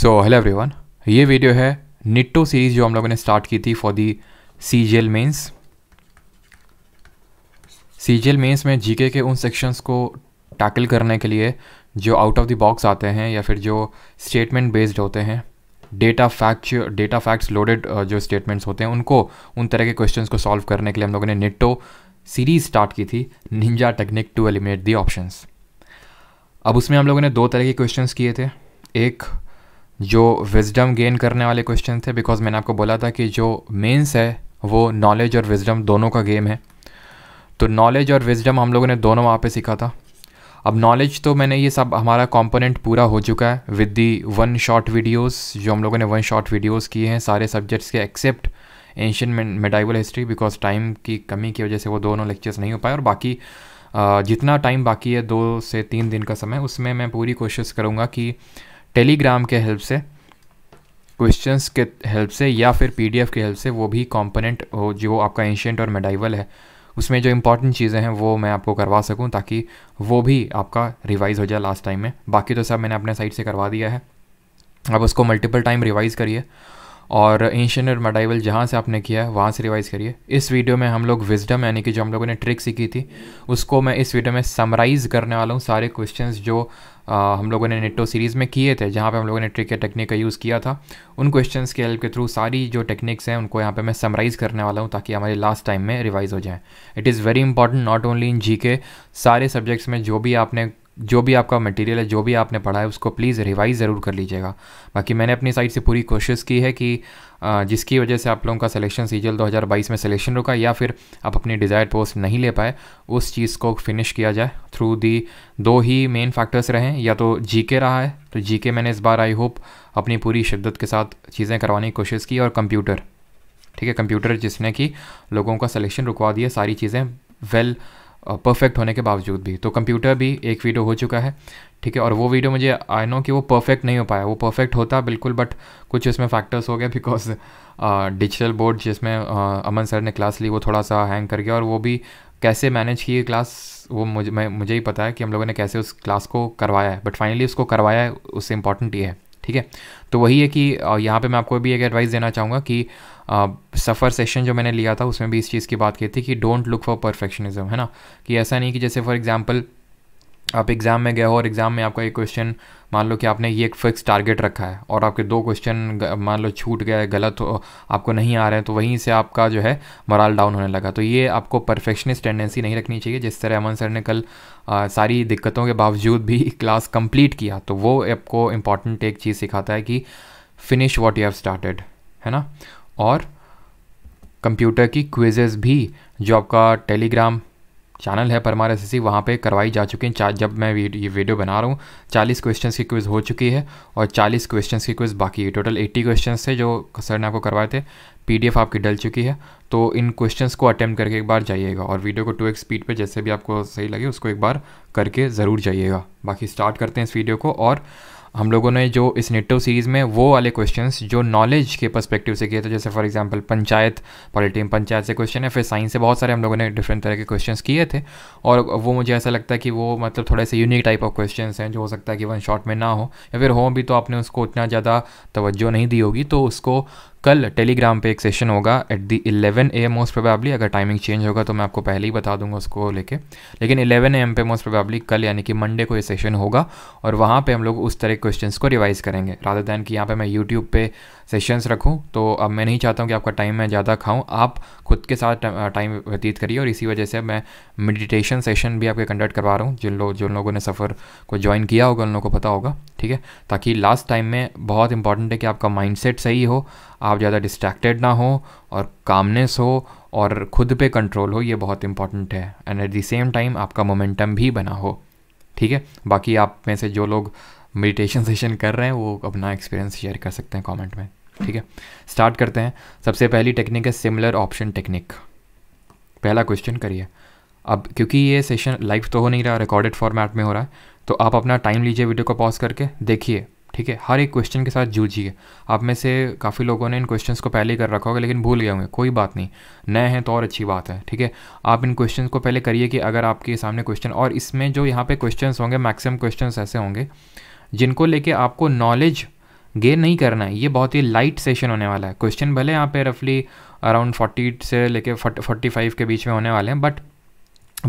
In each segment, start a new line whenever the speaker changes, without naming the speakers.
सो hello everyone ये video है निट्टो सीरीज़ जो हम लोगों ने स्टार्ट की थी for the C G L mains C G L mains में जी के उन सेक्शंस को टैकल करने के लिए जो आउट ऑफ द बॉक्स आते हैं या फिर जो स्टेटमेंट बेस्ड होते हैं data fact data facts loaded जो स्टेटमेंट्स होते हैं उनको उन तरह के क्वेश्चंस को सॉल्व करने के लिए हम लोगों ने निट्टो सीरीज स्टार्ट की थी ninja technique to eliminate the options अब उसमें हम लोगों ने दो तरह के क्वेश्चंस किए थे एक जो विजडम गेन करने वाले क्वेश्चन थे बिकॉज मैंने आपको बोला था कि जो मेंस है वो नॉलेज और विजडम दोनों का गेम है तो नॉलेज और विजडम हम लोगों ने दोनों वहाँ पे सीखा था अब नॉलेज तो मैंने ये सब हमारा कंपोनेंट पूरा हो चुका है with the one shot videos जो हम लोगों ने वन शॉट वीडियोस किए हैं सारे सब्जेक्ट्स के except ancient medieval history because time की कमी की वजह से वो दोनों लेक्चर्स नहीं हो पाए और बाकी जितना टाइम बाकी है दो से तीन दिन का समय उसमें मैं पूरी कोशिश करूँगा कि टेलीग्राम के हेल्प से क्वेश्चंस के हेल्प से या फिर पीडीएफ के हेल्प से वो भी कंपोनेंट हो जो आपका एंशेंट और मेडाइवल है उसमें जो इंपॉर्टेंट चीज़ें हैं वो मैं आपको करवा सकूं ताकि वो भी आपका रिवाइज़ हो जाए लास्ट टाइम में बाकी तो सब मैंने अपने साइड से करवा दिया है आप उसको मल्टीपल टाइम रिवाइज़ करिए और एंशियन और मेडाइवल जहाँ से आपने किया है वहाँ से रिवाइज़ करिए इस वीडियो में हम लोग विजडम यानी कि जो हम लोगों ने ट्रिक सीखी थी उसको मैं इस वीडियो में समराइज़ करने वाला हूँ सारे क्वेश्चन जो आ, हम लोगों ने नेटो सीरीज़ में किए थे जहाँ पे हम लोगों ने ट्रिक या टेक्निक का यूज़ किया था उन क्वेश्चंस के हेल्प के थ्रू सारी जो टेक्निक्स हैं उनको यहाँ पे मैं समराइज़ करने वाला हूँ ताकि हमारे लास्ट टाइम में रिवाइज़ हो जाए it is very important not only in G सारे सब्जेक्ट्स में जो भी आपने जो भी आपका मटेरियल है जो भी आपने पढ़ा है उसको प्लीज़ रिवाइज ज़रूर कर लीजिएगा बाकी मैंने अपनी साइड से पूरी कोशिश की है कि जिसकी वजह से आप लोगों का सिलेक्शन सीजल 2022 में सिलेक्शन रुका या फिर आप अपनी डिज़ायर पोस्ट नहीं ले पाए उस चीज़ को फिनिश किया जाए थ्रू दी दो ही मेन फैक्टर्स रहें या तो जी के रहा है तो जी के मैंने इस बार आई होप अपनी पूरी शिद्दत के साथ चीज़ें करवाने की कोशिश की और कंप्यूटर ठीक है कंप्यूटर जिसने कि लोगों का सिलेक्शन रुकवा दिया सारी चीज़ें वेल well, परफेक्ट होने के बावजूद भी तो कंप्यूटर भी एक वीडियो हो चुका है ठीक है और वो वीडियो मुझे आई नो कि वो परफेक्ट नहीं हो पाया वो परफेक्ट होता बिल्कुल बट कुछ उसमें फैक्टर्स हो गए बिकॉज डिजिटल बोर्ड जिसमें अमन सर ने क्लास ली वो थोड़ा सा हैंग कर गया और वो भी कैसे मैनेज की क्लास वो मुझे मैं मुझे ही पता है कि हम लोगों ने कैसे उस क्लास को करवाया है बट फाइनली उसको करवाया है उससे इम्पॉर्टेंट ये है ठीक है तो वही है कि यहाँ पे मैं आपको भी एक एडवाइस देना चाहूँगा कि Uh, सफ़र सेशन जो मैंने लिया था उसमें भी इस चीज़ की बात की थी कि डोंट लुक फॉर परफेक्शनिज्म है ना कि ऐसा नहीं कि जैसे फॉर एग्जाम्पल आप एग्ज़ाम में गए हो और एग्ज़ाम में आपका एक क्वेश्चन मान लो कि आपने ये एक फिक्स टारगेट रखा है और आपके दो क्वेश्चन मान लो छूट गए गलत हो आपको नहीं आ रहे हैं तो वहीं से आपका जो है मराल डाउन होने लगा तो ये आपको परफेक्शनिस्ट टेंडेंसी नहीं रखनी चाहिए जिस तरह अमन सर ने कल आ, सारी दिक्कतों के बावजूद भी क्लास कंप्लीट किया तो वो आपको इम्पॉर्टेंट एक चीज़ सिखाता है कि finish what you have started है ना और कंप्यूटर की क्विजेज़ भी जो आपका टेलीग्राम चैनल है परमार एस एस वहाँ पर करवाई जा चुकी हैं जब मैं वीडियो, ये वीडियो बना रहा हूँ चालीस क्वेश्चन की क्विज़ हो चुकी है और चालीस क्वेश्चंस की क्विज़ बाकी है टोटल एट्टी क्वेश्चन थे जो सर ने आपको करवाए थे पीडीएफ आपकी डल चुकी है तो इन क्वेश्चंस को अटैम्प्ट करके एक बार जाइएगा और वीडियो को टू एक्स स्पीड पर जैसे भी आपको सही लगे उसको एक बार करके ज़रूर जाइएगा बाकी स्टार्ट करते हैं इस वीडियो को और हम लोगों ने जो इस नेटो सीरीज़ में वो वाले क्वेश्चन जो नॉलेज के परस्पेक्टिव से किए थे तो जैसे for example panchayat polity panchayat से क्वेश्चन है फिर साइंस से बहुत सारे हम लोगों ने डिफरेंट तरह के क्वेश्चन किए थे और वो मुझे ऐसा लगता है कि वो मतलब थोड़े से यूनिक टाइप ऑफ क्वेश्चन हैं जो हो सकता है कि वन शॉट में ना हो या फिर हो भी तो आपने उसको उतना ज़्यादा तवज्जो नहीं दी होगी तो उसको कल टेलीग्राम पे एक सेशन होगा at the 11 A M most probably अगर टाइमिंग चेंज होगा तो मैं आपको पहले ही बता दूंगा उसको लेके लेकिन 11 ए एम पे मोस्ट प्रोबेबली कल यानी कि मंडे को ये सेशन होगा और वहाँ पे हम लोग उस तरह के क्वेश्चन को रिवाइज करेंगे राधा दैन कि यहाँ पे मैं यूट्यूब पे सेशंस रखूँ तो अब मैं नहीं चाहता हूँ कि आपका टाइम मैं ज़्यादा खाऊँ आप खुद के साथ टाइम व्यतीत करिए और इसी वजह से मैं मेडिटेशन सेशन भी आपके कंडक्ट करवा रहा हूँ जिन लोग जिन लोगों ने सफ़र को ज्वाइन किया होगा उन लोगों को पता होगा ठीक है ताकि लास्ट टाइम में बहुत इंपॉर्टेंट है कि आपका माइंड सही हो आप ज़्यादा डिस्ट्रैक्टेड ना हो और कामनेस हो और खुद पे कंट्रोल हो ये बहुत इंपॉर्टेंट है and at the same time आपका मोमेंटम भी बना हो ठीक है बाकी आप में से जो लोग मेडिटेशन सेशन कर रहे हैं वो अपना एक्सपीरियंस शेयर कर सकते हैं कमेंट में ठीक है स्टार्ट करते हैं सबसे पहली टेक्निक है सिमिलर ऑप्शन टेक्निक पहला क्वेश्चन करिए अब क्योंकि ये सेशन लाइव तो हो नहीं रहा रिकॉर्डेड फॉर्मेट में हो रहा है तो आप अपना टाइम लीजिए वीडियो को पॉज करके देखिए ठीक है हर एक क्वेश्चन के साथ जूझिए आप में से काफ़ी लोगों ने इन क्वेश्चंस को पहले ही कर रखा होगा लेकिन भूल गए होंगे कोई बात नहीं नए हैं तो और अच्छी बात है ठीक है आप इन क्वेश्चंस को पहले करिए कि अगर आपके सामने क्वेश्चन और इसमें जो यहाँ पे क्वेश्चंस होंगे मैक्सिमम क्वेश्चंस ऐसे होंगे जिनको लेके आपको नॉलेज गेन नहीं करना है ये बहुत ही लाइट सेशन होने वाला है क्वेश्चन भले यहाँ पे रफली अराउंड फोर्टी से लेके फोर्टी फाइव के बीच में होने वाले हैं बट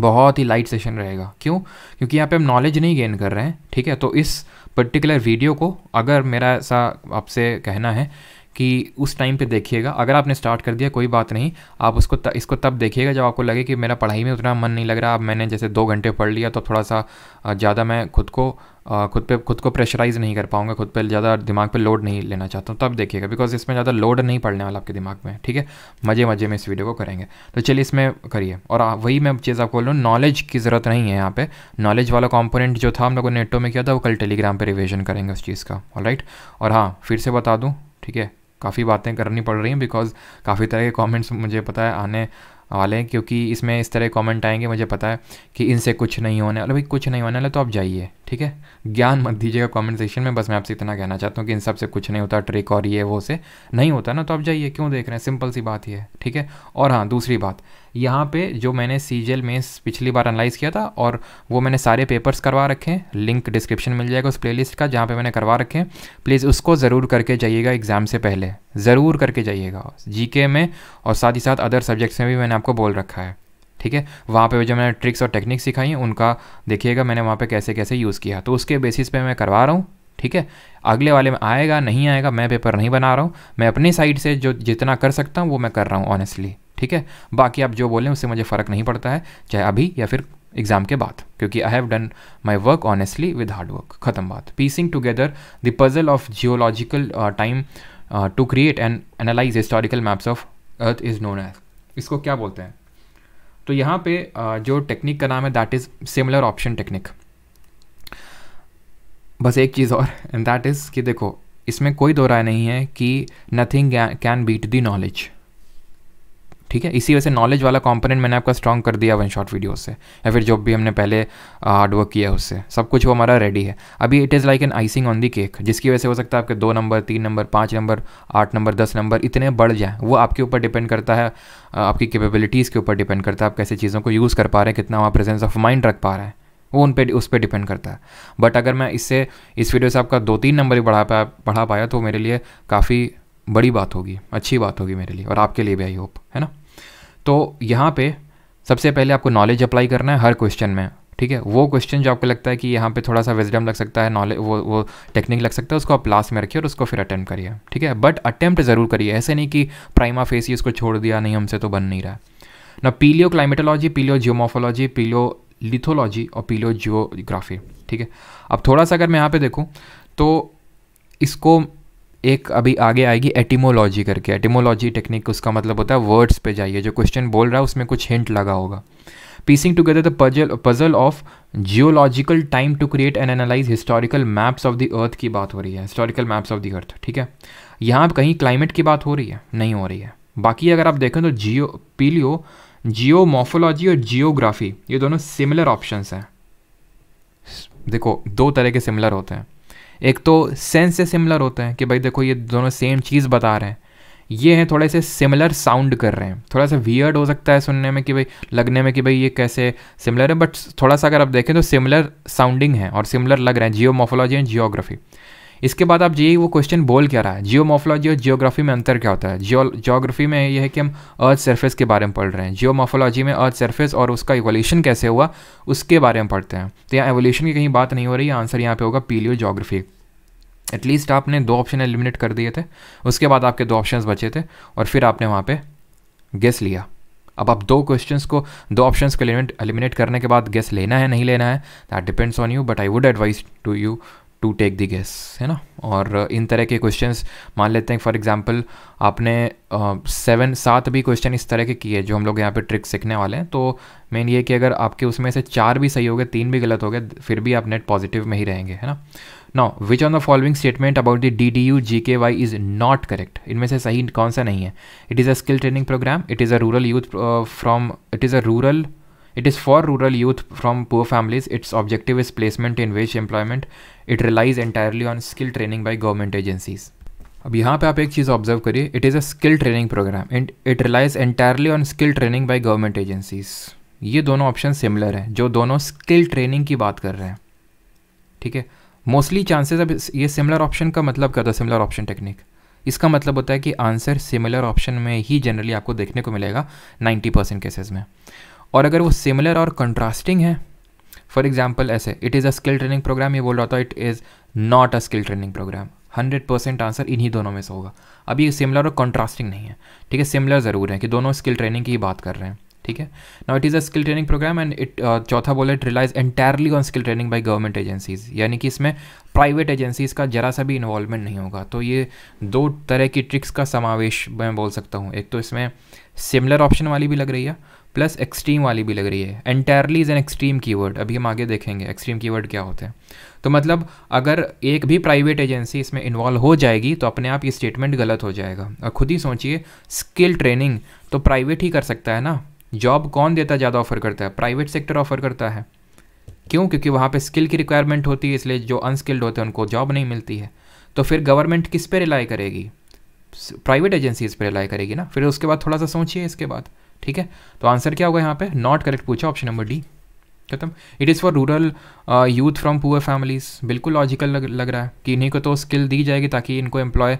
बहुत ही लाइट सेशन रहेगा क्यों क्योंकि यहाँ पे हम नॉलेज नहीं गेन कर रहे हैं ठीक है तो इस पर्टिकुलर वीडियो को अगर मेरा ऐसा आपसे कहना है कि उस टाइम पे देखिएगा अगर आपने स्टार्ट कर दिया कोई बात नहीं आप उसको त, इसको तब देखिएगा जब आपको लगे कि मेरा पढ़ाई में उतना मन नहीं लग रहा अब मैंने जैसे दो घंटे पढ़ लिया तो थोड़ा सा ज़्यादा मैं खुद को खुद पे खुद को प्रेशराइज नहीं कर पाऊँगा खुद पे ज़्यादा दिमाग पे लोड नहीं लेना चाहता हूँ तब देखिएगा बिकॉज इसमें ज़्यादा लोड नहीं पड़ने वाला आपके दिमाग में ठीक है मज़े मज़े में इस वीडियो को करेंगे तो चलिए इसमें करिए और वही मैं चीज़ आपको बोल नॉलेज की ज़रूरत नहीं है यहाँ पे नॉलेज वाला कॉम्पोनेंट जो था हम लोगों ने नेटो में किया था वो कल टेलीग्राम पर रिविजन करेंगे उस चीज़ का ऑल और हाँ फिर से बता दूँ ठीक है काफ़ी बातें करनी पड़ रही हैं बिकॉज काफ़ी तरह के कमेंट्स मुझे पता है आने वाले हैं क्योंकि इसमें इस तरह कमेंट आएंगे मुझे पता है कि इनसे कुछ नहीं होने वाला भाई कुछ नहीं होने वाला तो आप जाइए ठीक है ज्ञान मत दीजिएगा कमेंट सेक्शन में बस मैं आपसे इतना कहना चाहता हूँ कि इन सब से कुछ नहीं होता ट्रिक और ये वो से नहीं होता ना तो आप जाइए क्यों देख रहे हैं सिंपल सी बात ही है ठीक है और हाँ दूसरी बात यहाँ पे जो मैंने सी जी एल में पिछली बार एनालाइज किया था और वो मैंने सारे पेपर्स करवा रखे हैं लिंक डिस्क्रिप्शन मिल जाएगा उस प्लेलिस्ट का जहाँ पे मैंने करवा रखे हैं प्लीज़ उसको ज़रूर करके जाइएगा एग्ज़ाम से पहले ज़रूर करके जाइएगा जीके में और साथ ही साथ अदर सब्जेक्ट्स में भी मैंने आपको बोल रखा है ठीक है वहाँ पे जो मैंने ट्रिक्स और टेक्निक सिखाई हैं उनका देखिएगा मैंने वहाँ पे कैसे कैसे यूज़ किया तो उसके बेसिस पे मैं करवा रहा हूँ ठीक है अगले वाले में आएगा नहीं आएगा मैं पेपर नहीं बना रहा हूँ मैं अपनी साइड से जो जितना कर सकता हूँ वो मैं कर रहा हूँ ऑनेस्टली ठीक है बाकी आप जो बोलें उससे मुझे फ़र्क नहीं पड़ता है चाहे अभी या फिर एग्ज़ाम के बाद क्योंकि I have done my work honestly with hard work खत्म बात piecing together the puzzle of geological time to create and analyse historical maps of earth is known as इसको क्या बोलते हैं तो यहाँ पे uh, जो टेक्निक का नाम है that is similar option technique बस एक चीज़ और एंड दैट इज़ कि देखो इसमें कोई दो राय नहीं है कि nothing can beat the knowledge ठीक है इसी वजह से नॉलेज वाला कॉम्पोनेंट मैंने आपका स्ट्रॉन्ग कर दिया वन शॉट वीडियो से या फिर जो भी हमने पहले हार्डवर्क किया उससे सब कुछ वो हमारा रेडी है अभी it is like an icing on the cake जिसकी वजह से हो सकता है आपके दो नंबर तीन नंबर पाँच नंबर आठ नंबर दस नंबर इतने बढ़ जाएँ वो आपके ऊपर डिपेंड करता है आपकी कैपेबिलिटीज़ के ऊपर डिपेंड करता है आप कैसे चीज़ों को यूज़ कर पा रहे हैं कितना वहाँ प्रेजेंस ऑफ माइंड रख पा रहे हैं वो उन पर उस पर डिपेंड करता है बट अगर मैं इससे इस वीडियो से आपका दो तीन नंबर ही बढ़ा पाया बढ़ा पाया तो मेरे लिए काफ़ी बड़ी बात होगी अच्छी बात होगी मेरे लिए और आपके लिए भी आई होप है ना तो यहाँ पे सबसे पहले आपको नॉलेज अप्लाई करना है हर क्वेश्चन में ठीक है वो क्वेश्चन जो आपको लगता है कि यहाँ पे थोड़ा सा विजडम लग सकता है नॉलेज वो वो टेक्निक लग सकता है उसको आप लास्ट में रखिए और उसको फिर अटैम्प्ट करिए ठीक है बट अटैम्प्ट ज़रूर करिए ऐसे नहीं कि प्राइमा फेस ही उसको छोड़ दिया नहीं हमसे तो बन नहीं रहा ना palaeoclimatology palaeogeomorphology palaeolithology और पीलियो जियोग्राफी ठीक है अब थोड़ा सा अगर मैं यहाँ पर देखूँ तो इसको एक अभी आगे आएगी एटीमोलॉजी करके एटीमोलॉजी टेक्निक उसका मतलब होता है वर्ड्स पे जाइए जो क्वेश्चन बोल रहा है उसमें कुछ हिंट लगा होगा piecing together the puzzle puzzle of geological time to create and analyse historical maps of the earth की बात हो रही है historical maps of the earth ठीक है यहाँ कहीं क्लाइमेट की बात हो रही है नहीं हो रही है बाकी अगर आप देखें तो जियो पीलियो जियोमोफोलॉजी और जियोग्राफी ये दोनों सिमिलर ऑप्शंस हैं देखो दो तरह के सिमिलर होते हैं एक तो सेंस से सिमिलर होते हैं कि भाई देखो ये दोनों सेम चीज़ बता रहे हैं ये हैं थोड़े से सिमिलर साउंड कर रहे हैं थोड़ा सा वियर्ड हो सकता है सुनने में कि भाई लगने में कि भाई ये कैसे सिमिलर है बट थोड़ा सा अगर आप देखें तो सिमिलर साउंडिंग है और सिमिलर लग रहे हैं जियो मोफोलॉजी एंड जियोग्राफी इसके बाद आप जी वो क्वेश्चन बोल क्या रहा है जियोमोफोलॉजी और जियोग्राफी में अंतर क्या होता है जियो जोग्राफी में यह है कि हम अर्थ सरफेस के बारे में पढ़ रहे हैं जियोमोफोलॉजी में अर्थ सरफेस और उसका एवोल्यूशन कैसे हुआ उसके बारे में पढ़ते हैं तो यहाँ एवोल्यूशन की कहीं बात नहीं हो रही आंसर यहाँ पर होगा पीलियो जोग्राफी एटलीस्ट आपने दो ऑप्शन एलिमिनेट कर दिए थे उसके बाद आपके दो ऑप्शन बचे थे और फिर आपने वहाँ पर गेस लिया अब आप दो क्वेश्चन को दो ऑप्शन को एलिमिनेट करने के बाद गेस लेना है नहीं लेना है that depends on you but I would advice to you to take the guess है ना और uh, इन तरह के क्वेश्चंस मान लेते हैं फॉर एग्जांपल आपने सेवन uh, सात भी क्वेश्चन इस तरह के किए जो हम लोग यहाँ पे ट्रिक सीखने वाले हैं तो मेन ये कि अगर आपके उसमें से चार भी सही हो गए तीन भी गलत हो गए फिर भी आप नेट पॉजिटिव में ही रहेंगे है ना now which on the following statement about the D D U G K Y is not correct इनमें से सही कौन सा नहीं है it is a skill training programme it is a rural youth from it is a rural It is for rural youth from poor families. Its objective is placement in wage employment. It relies entirely on skill training by government agencies. अब यहाँ पे आप एक चीज़ observe करिए it is a skill training programme and it relies entirely on skill training by government agencies ये दोनों option similar हैं जो दोनों स्किल ट्रेनिंग की बात कर रहे हैं ठीक है मोस्टली चांसेस अब ये सिमिलर ऑप्शन का मतलब क्या होता है सिमिलर ऑप्शन टेक्निक इसका मतलब होता है कि आंसर सिमिलर ऑप्शन में ही जनरली आपको देखने को मिलेगा नाइन्टी परसेंट केसेज में और अगर वो सिमिलर और कंट्रास्टिंग है फॉर एग्जाम्पल ऐसे it is a skill training programme ये बोल रहा था it is not a skill training programme hundred percent answer इन्हीं दोनों में से होगा अभी सिमिलर और कॉन्ट्रास्टिंग नहीं है ठीक है सिमिलर ज़रूर है कि दोनों स्किल ट्रेनिंग की ही बात कर रहे हैं ठीक है now it is a skill training programme and it चौथा बोला it relies entirely on skill training by government agencies यानी कि इसमें प्राइवेट एजेंसीज का जरा सा भी इन्वॉल्वमेंट नहीं होगा तो ये दो तरह की ट्रिक्स का समावेश मैं बोल सकता हूँ एक तो इसमें सिमिलर ऑप्शन वाली भी लग रही है प्लस एक्सट्रीम वाली भी लग रही है entirely is an extreme keyword अभी हम आगे देखेंगे एक्सट्रीम कीवर्ड क्या होते हैं तो मतलब अगर एक भी प्राइवेट एजेंसी इसमें इन्वॉल्व हो जाएगी तो अपने आप ये स्टेटमेंट गलत हो जाएगा और खुद ही सोचिए स्किल ट्रेनिंग तो प्राइवेट ही कर सकता है ना जॉब कौन देता ज़्यादा ऑफर करता है प्राइवेट सेक्टर ऑफर करता है क्यों क्योंकि वहाँ पे स्किल की रिक्वायरमेंट होती है इसलिए जो अनस्किल्ड होते हैं उनको जॉब नहीं मिलती है तो फिर गवर्नमेंट किस पे रिलाई करेगी प्राइवेट एजेंसीज़ पे रिलाई करेगी ना फिर उसके बाद थोड़ा सा सोचिए इसके बाद ठीक है तो आंसर क्या होगा यहाँ पे नॉट करेक्ट पूछा ऑप्शन नंबर डी खत्म it is for rural youth from poor families बिल्कुल लॉजिकल लग, लग रहा है कि इन्हीं को तो स्किल दी जाएगी ताकि इनको एम्प्लॉय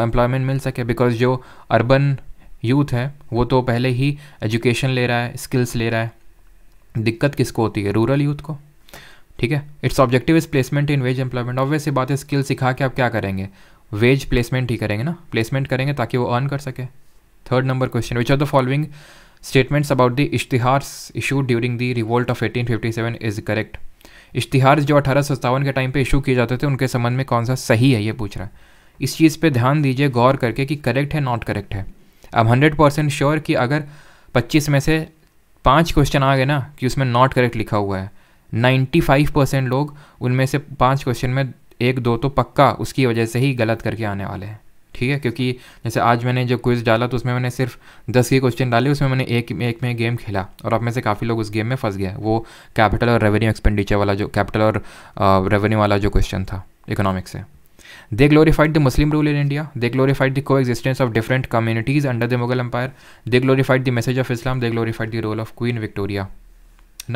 एम्प्लॉयमेंट uh, मिल सके बिकॉज जो अर्बन यूथ है वो तो पहले ही एजुकेशन ले रहा है स्किल्स ले रहा है दिक्कत किसको होती है रूरल यूथ को ठीक है its objective is placement in wage employment obvious ये बात है स्किल सिखा के आप क्या करेंगे वेज प्लेसमेंट ही करेंगे ना प्लेसमेंट करेंगे ताकि वो अर्न कर सके third number question which are the following statements about the इश्तिहार issue during the revolt of eighteen fifty seven is correct इश्तिहार जो अठारह सौ सत्तावन के टाइम पे इशू किए जाते थे उनके संबंध में कौन सा सही है ये पूछ रहा है इस चीज़ पे ध्यान दीजिए गौर करके कि करेक्ट है नॉट करेक्ट है अब हंड्रेड परसेंट श्योर कि अगर पच्चीस में से पाँच क्वेश्चन आ गए ना कि उसमें नॉट करेक्ट लिखा हुआ है नाइन्टी फाइव परसेंट लोग उनमें से पाँच क्वेश्चन में एक दो तो पक्का उसकी वजह से ही गलत करके आने वाले हैं ठीक है क्योंकि जैसे आज मैंने जो क्विज डाला तो उसमें मैंने सिर्फ दस के क्वेश्चन डाले उसमें मैंने एक एक में गेम खेला और आप में से काफ़ी लोग उस गेम में फंस गया वो कैपिटल और रेवेन्यू एक्सपेंडिचर वाला जो कैपिटल और रेवेन्यू वाला जो क्वेश्चन था इकोनॉमिक्स से they glorified the Muslim rule in India they glorified the coexistence of different communities under the Mughal empire they glorified the message of Islam they glorified the role of queen Victoria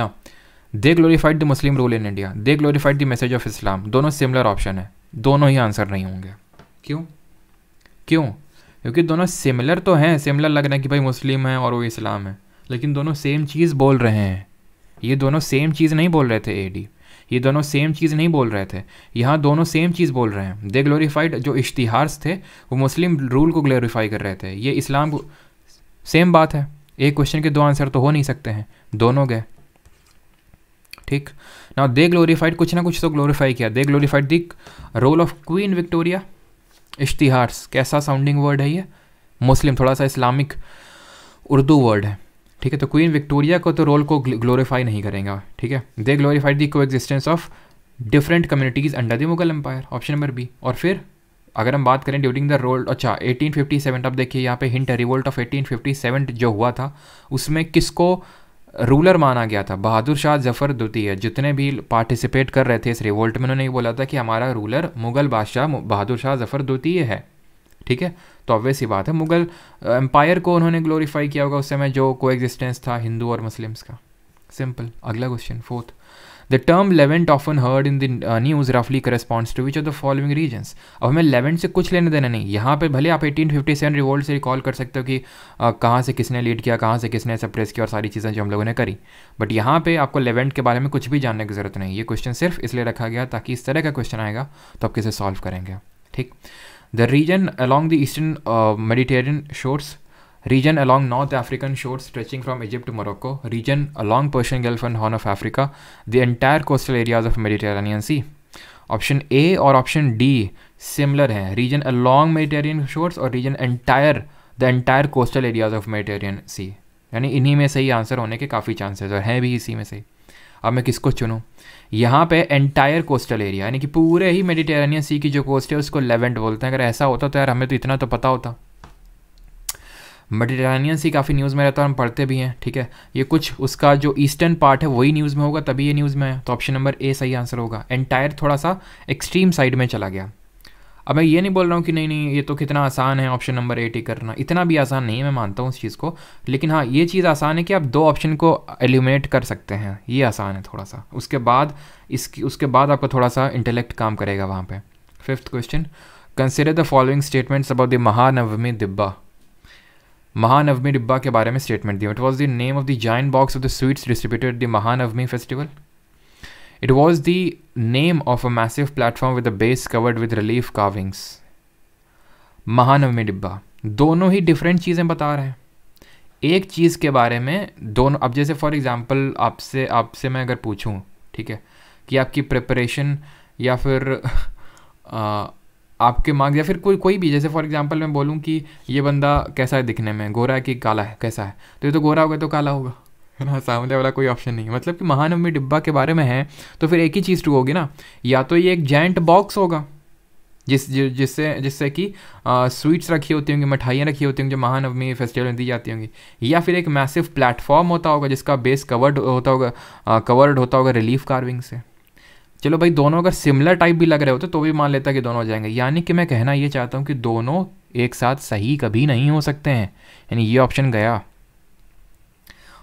ना they glorified the Muslim rule in India they glorified the message of Islam दोनों similar option है दोनों ही answer नहीं होंगे क्यों क्यों क्योंकि दोनों सिमिलर तो हैं सिमिलर लग रहा है कि भाई मुस्लिम है और वो इस्लाम है लेकिन दोनों सेम चीज़ बोल रहे हैं ये दोनों सेम चीज़ नहीं बोल रहे थे एडी ये दोनों सेम चीज़ नहीं बोल रहे थे यहाँ दोनों सेम चीज़ बोल रहे हैं दे ग्लोरीफाइड जो इश्तिहार्स थे वो मुस्लिम रूल को ग्लोरीफाई कर रहे थे ये इस्लाम को सेम बात है एक क्वेश्चन के दो आंसर तो हो नहीं सकते हैं दोनों गए ठीक ना दे ग्लोरीफाइड कुछ ना कुछ तो ग्लोरीफाई किया they glorified the role of queen Victoria इश्तिहार्स कैसा साउंडिंग वर्ड है ये मुस्लिम थोड़ा सा इस्लामिक उर्दू वर्ड है ठीक है तो क्वीन विक्टोरिया को तो रोल को ग्लोरीफाई नहीं करेंगे ठीक है दे glorified the coexistence of different communities under the Mughal empire option number B और फिर अगर हम बात करें ड्यूरिंग द रोल अच्छा 1857 अब देखिए यहाँ पे हिंट है रिवोल्ट ऑफ 1857 जो हुआ था उसमें किसको रूलर माना गया था बहादुर शाह जफर द्वितीय जितने भी पार्टिसिपेट कर रहे थे इस रिवोल्ट में उन्होंने ये बोला था कि हमारा रूलर मुगल बादशाह बहादुर शाह जफर द्वितीय है ठीक है तो ऑब्वियस ही बात है मुगल एम्पायर को उन्होंने ग्लोरीफाई किया होगा उस समय जो को था हिंदू और मुस्लिम्स का सिंपल अगला question fourth the term Levant often heard in the news रफली corresponds to which of the following regions अब हमें Levant से कुछ लेने देना नहीं यहाँ पे भले आप 1857 रिवोल्ट से रिकॉल कर सकते हो कि uh, कहाँ से किसने लीड किया कहाँ से किसने सप्रेस किया और सारी चीज़ें जो हम लोगों ने करी बट यहाँ पे आपको लेवेंट के बारे में कुछ भी जानने की ज़रूरत नहीं ये क्वेश्चन सिर्फ इसलिए रखा गया ताकि इस तरह का क्वेश्चन आएगा तो आप किसे सॉल्व करेंगे ठीक the region along the eastern Mediterranean shores region along North African shores stretching from Egypt to Morocco, region along Persian Gulf and Horn of Africa, the entire coastal areas of Mediterranean Sea. Option A और option D similar हैं region along Mediterranean shores और region entire the entire coastal areas of Mediterranean sea यानी इन्हीं में सही answer होने के काफ़ी चांसेस और हैं भी इसी में सही अब मैं किसको चुनूँ यहाँ पे एंटायर कोस्टल एरिया यानी कि पूरे ही मेडिटेरेनियन सी की जो कोस्ट है उसको लेवेंट बोलते हैं अगर ऐसा होता तो यार हमें तो इतना तो पता होता मेडिटेरानियन सी काफ़ी न्यूज़ में रहता है हम पढ़ते भी हैं ठीक है ये कुछ उसका जो ईस्टर्न पार्ट है वही न्यूज़ में होगा तभी ये न्यूज़ में है तो ऑप्शन नंबर ए सही आंसर होगा एंटायर थोड़ा सा एक्सट्रीम साइड में चला गया अब मैं ये नहीं बोल रहा हूँ कि नहीं नहीं ये तो कितना आसान है ऑप्शन नंबर ए टी करना इतना भी आसान नहीं है मैं मानता हूँ उस चीज़ को लेकिन हाँ ये चीज़ आसान है कि आप दो ऑप्शन को एलिमिनेट कर सकते हैं ये आसान है थोड़ा सा उसके बाद इसकी उसके बाद आपका थोड़ा सा इंटेलेक्ट काम करेगा वहाँ पर fifth question consider the following statements about the Mahanavami Dibba Mahanavami Dibba के बारे में स्टेटमेंट दिया it was the name of the joint box of the sweets distributed the Mahanavami festival it was the name of a massive platform with a base covered with relief carvings Mahanavami Dibba दोनों ही different चीज़ें बता रहे हैं एक चीज़ के बारे में दोनों अब जैसे फॉर एग्ज़ाम्पल आपसे आपसे मैं अगर पूछूँ ठीक है कि आपकी प्रिपरेशन या फिर आपके मार्क्स या फिर कोई कोई भी जैसे फॉर एग्जांपल मैं बोलूँ कि ये बंदा कैसा है दिखने में गोरा है कि काला है कैसा है तो ये तो गोरा होगा तो काला होगा है ना सामने वाला कोई ऑप्शन नहीं है मतलब कि महानवमी डिब्बा के बारे में है तो फिर एक ही चीज़ टू होगी ना या तो ये एक जैंट बॉक्स होगा जिस जिससे जिससे कि स्वीट्स रखी होती होंगी मिठाइयाँ रखी होती होंगी जो महानवमी फेस्टिवल में दी जाती होंगी या फिर एक मैसिव प्लेटफॉर्म होता होगा जिसका बेस कवर्ड होता होगा कवर्ड होता होगा रिलीफ कार्विंग से चलो भाई दोनों अगर सिमिलर टाइप भी लग रहे होते तो भी मान लेता कि दोनों हो जाएंगे यानी कि मैं कहना ये चाहता हूँ कि दोनों एक साथ सही कभी नहीं हो सकते हैं यानी ये ऑप्शन गया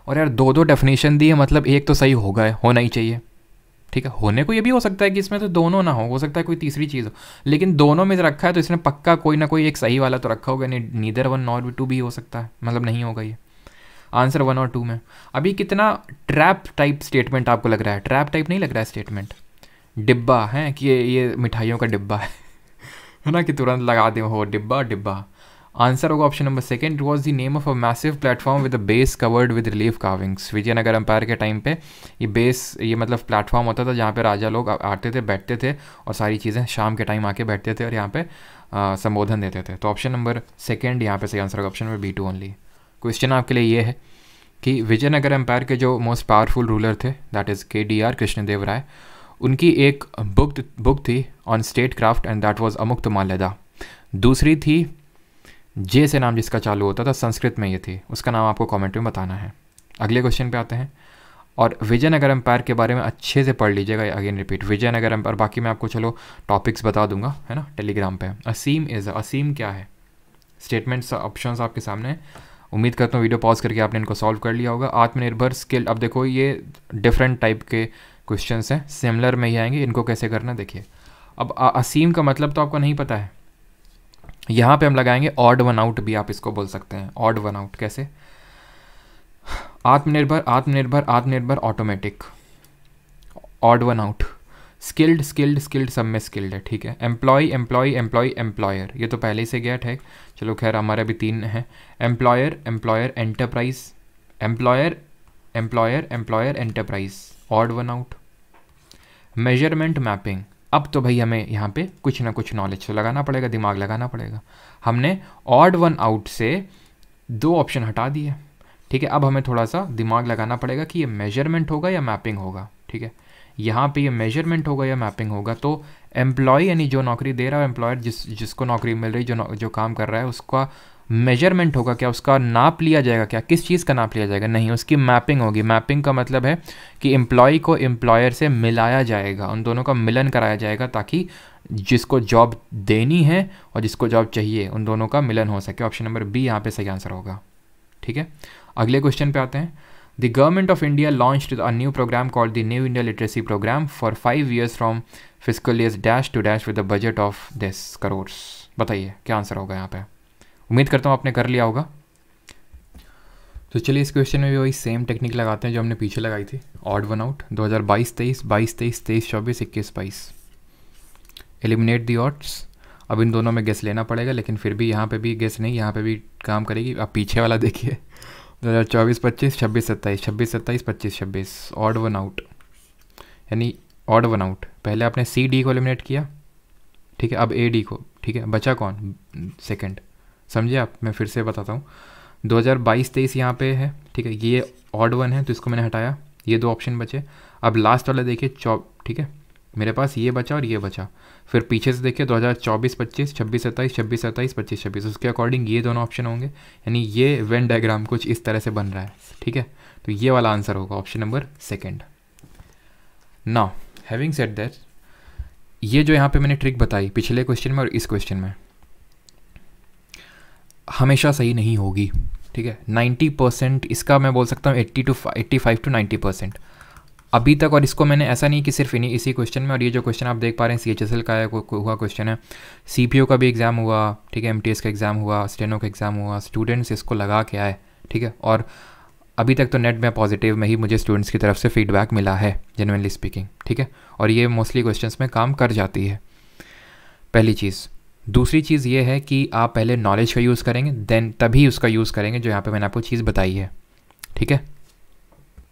और यार दो दो डेफिनेशन दिए मतलब एक तो सही होगा होना ही चाहिए ठीक है होने को ये भी हो सकता है कि इसमें तो दोनों ना हो हो सकता है कोई तीसरी चीज़ हो लेकिन दोनों में रखा है तो इसने पक्का कोई ना कोई एक सही वाला तो रखा होगा यानी नीदर वन नॉट टू भी हो सकता है मतलब नहीं होगा ये आंसर वन और टू में अभी कितना ट्रैप टाइप स्टेटमेंट आपको लग रहा है ट्रैप टाइप नहीं लग रहा है स्टेटमेंट डिब्बा है कि ये ये मिठाइयों का डिब्बा है है ना कि तुरंत लगा दें हो डिब्बा डिब्बा आंसर होगा option number second was the name of a massive platform with a base covered with relief carvings Vijayanagara empire के टाइम पे ये बेस ये मतलब प्लेटफॉर्म होता था जहाँ पे राजा लोग आते थे बैठते थे और सारी चीज़ें शाम के टाइम आके बैठते थे और यहाँ पे संबोधन देते थे तो ऑप्शन नंबर सेकेंड यहाँ पे सही आंसर होगा option number B two only question आपके लिए ये है कि विजयनगर एम्पायर के जो मोस्ट पावरफुल रूलर थे that is K D R Krishnadeva Raya उनकी एक बुक बुक थी on statecraft and that was Amuktamalyada दूसरी थी जे से नाम जिसका चालू होता था संस्कृत में ये थी उसका नाम आपको कमेंट में बताना है अगले क्वेश्चन पे आते हैं और विजयनगर एम्पायर के बारे में अच्छे से पढ़ लीजिएगा अगेन रिपीट विजयनगर एम्पायर बाकी मैं आपको चलो टॉपिक्स बता दूंगा है ना टेलीग्राम पे असीम इज़ असीम क्या है स्टेटमेंट्स ऑप्शंस आपके सामने हैं उम्मीद करता हूँ वीडियो पॉज करके आपने इनको सॉल्व कर लिया होगा आत्मनिर्भर स्किल अब देखो ये डिफरेंट टाइप के क्वेश्चन हैं सिमिलर में ही आएंगे इनको कैसे करना देखिए अब असीम का मतलब तो आपको नहीं पता है यहाँ पे हम लगाएंगे ऑड वन आउट भी आप इसको बोल सकते हैं ऑड वन आउट कैसे आत्मनिर्भर आत्मनिर्भर आत्मनिर्भर automatic odd one out skilled skilled skilled सब में स्किल्ड है ठीक है एम्प्लॉय एम्प्लॉय एम्प्लॉय एम्प्लॉयर ये तो पहले से गया है चलो खैर हमारे अभी तीन हैं employer employer enterprise employer employer employer enterprise odd one out measurement mapping अब तो भाई हमें यहाँ पे कुछ ना कुछ नॉलेज तो लगाना पड़ेगा दिमाग लगाना पड़ेगा हमने ऑड वन आउट से दो ऑप्शन हटा दिए ठीक है अब हमें थोड़ा सा दिमाग लगाना पड़ेगा कि ये मेजरमेंट होगा या मैपिंग होगा ठीक है यहाँ पे ये मेजरमेंट होगा या मैपिंग होगा तो एम्प्लॉय यानी जो नौकरी दे रहा है एम्प्लॉयर जिस जिसको नौकरी मिल रही जो जो काम कर रहा है उसका मेजरमेंट होगा क्या उसका नाप लिया जाएगा क्या किस चीज़ का नाप लिया जाएगा नहीं उसकी मैपिंग होगी मैपिंग का मतलब है कि एम्प्लॉय को एम्प्लॉयर से मिलाया जाएगा उन दोनों का मिलन कराया जाएगा ताकि जिसको जॉब देनी है और जिसको जॉब चाहिए उन दोनों का मिलन हो सके ऑप्शन नंबर बी यहाँ पे सही आंसर होगा ठीक है अगले क्वेश्चन पे आते हैं the government of India launch a new programme call the new India literacy programme for five years from physical years dash two dash with the budget of this crores. बताइए क्या answer होगा यहाँ पे उम्मीद करता हूँ आपने कर लिया होगा तो चलिए इस क्वेश्चन में भी वही सेम टेक्निक लगाते हैं जो हमने पीछे लगाई थी ऑड वन आउट 2022 23 22 23 तेईस चौबीस इक्कीस बाईस एलिमिनेट दी ऑट्स अब इन दोनों में गेस लेना पड़ेगा लेकिन फिर भी यहाँ पे भी गेस नहीं यहाँ पे भी काम करेगी आप पीछे वाला देखिए दो हज़ार चौबीस पच्चीस छब्बीस सत्ताईस छब्बीस सत्ताईस पच्चीस छब्बीस ऑड वन आउट यानी ऑड वन आउट पहले आपने सी डी को एलिमिनेट किया ठीक है अब ए डी को ठीक है बचा कौन सेकेंड समझिए आप मैं फिर से बताता हूँ 2022 हज़ार यहाँ पे है ठीक है ये ऑड वन है तो इसको मैंने हटाया ये दो ऑप्शन बचे अब लास्ट वाला देखिए चौब ठीक है मेरे पास ये बचा और ये बचा फिर पीछे से देखिए 2024 25 26 सत्ताईस छब्बीस सत्ताईस पच्चीस छब्बीस उसके अकॉर्डिंग ये दोनों ऑप्शन होंगे यानी ये वेन डायग्राम कुछ इस तरह से बन रहा है ठीक है तो ये वाला आंसर होगा option number second now having set that ये जो यहाँ पे मैंने ट्रिक बताई पिछले क्वेश्चन में और इस क्वेश्चन में हमेशा सही नहीं होगी ठीक है 90 परसेंट इसका मैं बोल सकता हूँ 80 टू 85 टू 90 परसेंट अभी तक और इसको मैंने ऐसा नहीं कि सिर्फ इन्हीं इसी क्वेश्चन में और ये जो क्वेश्चन आप देख पा रहे हैं सी एच एस एल का हुआ क्वेश्चन है सी पी ओ का भी एग्ज़ाम हुआ ठीक है एम टी एस का एग्ज़ाम हुआ स्टेनो का एग्ज़ाम हुआ स्टूडेंट्स इसको लगा के आए ठीक है और अभी तक तो नेट में पॉजिटिव में ही मुझे स्टूडेंट्स की तरफ से फीडबैक मिला है जनरली स्पीकिंग ठीक है और ये मोस्टली क्वेश्चन में काम कर जाती है पहली चीज़ दूसरी चीज़ ये है कि आप पहले नॉलेज का यूज़ करेंगे देन तभी उसका यूज़ करेंगे जो यहाँ पे मैंने आपको चीज़ बताई है ठीक है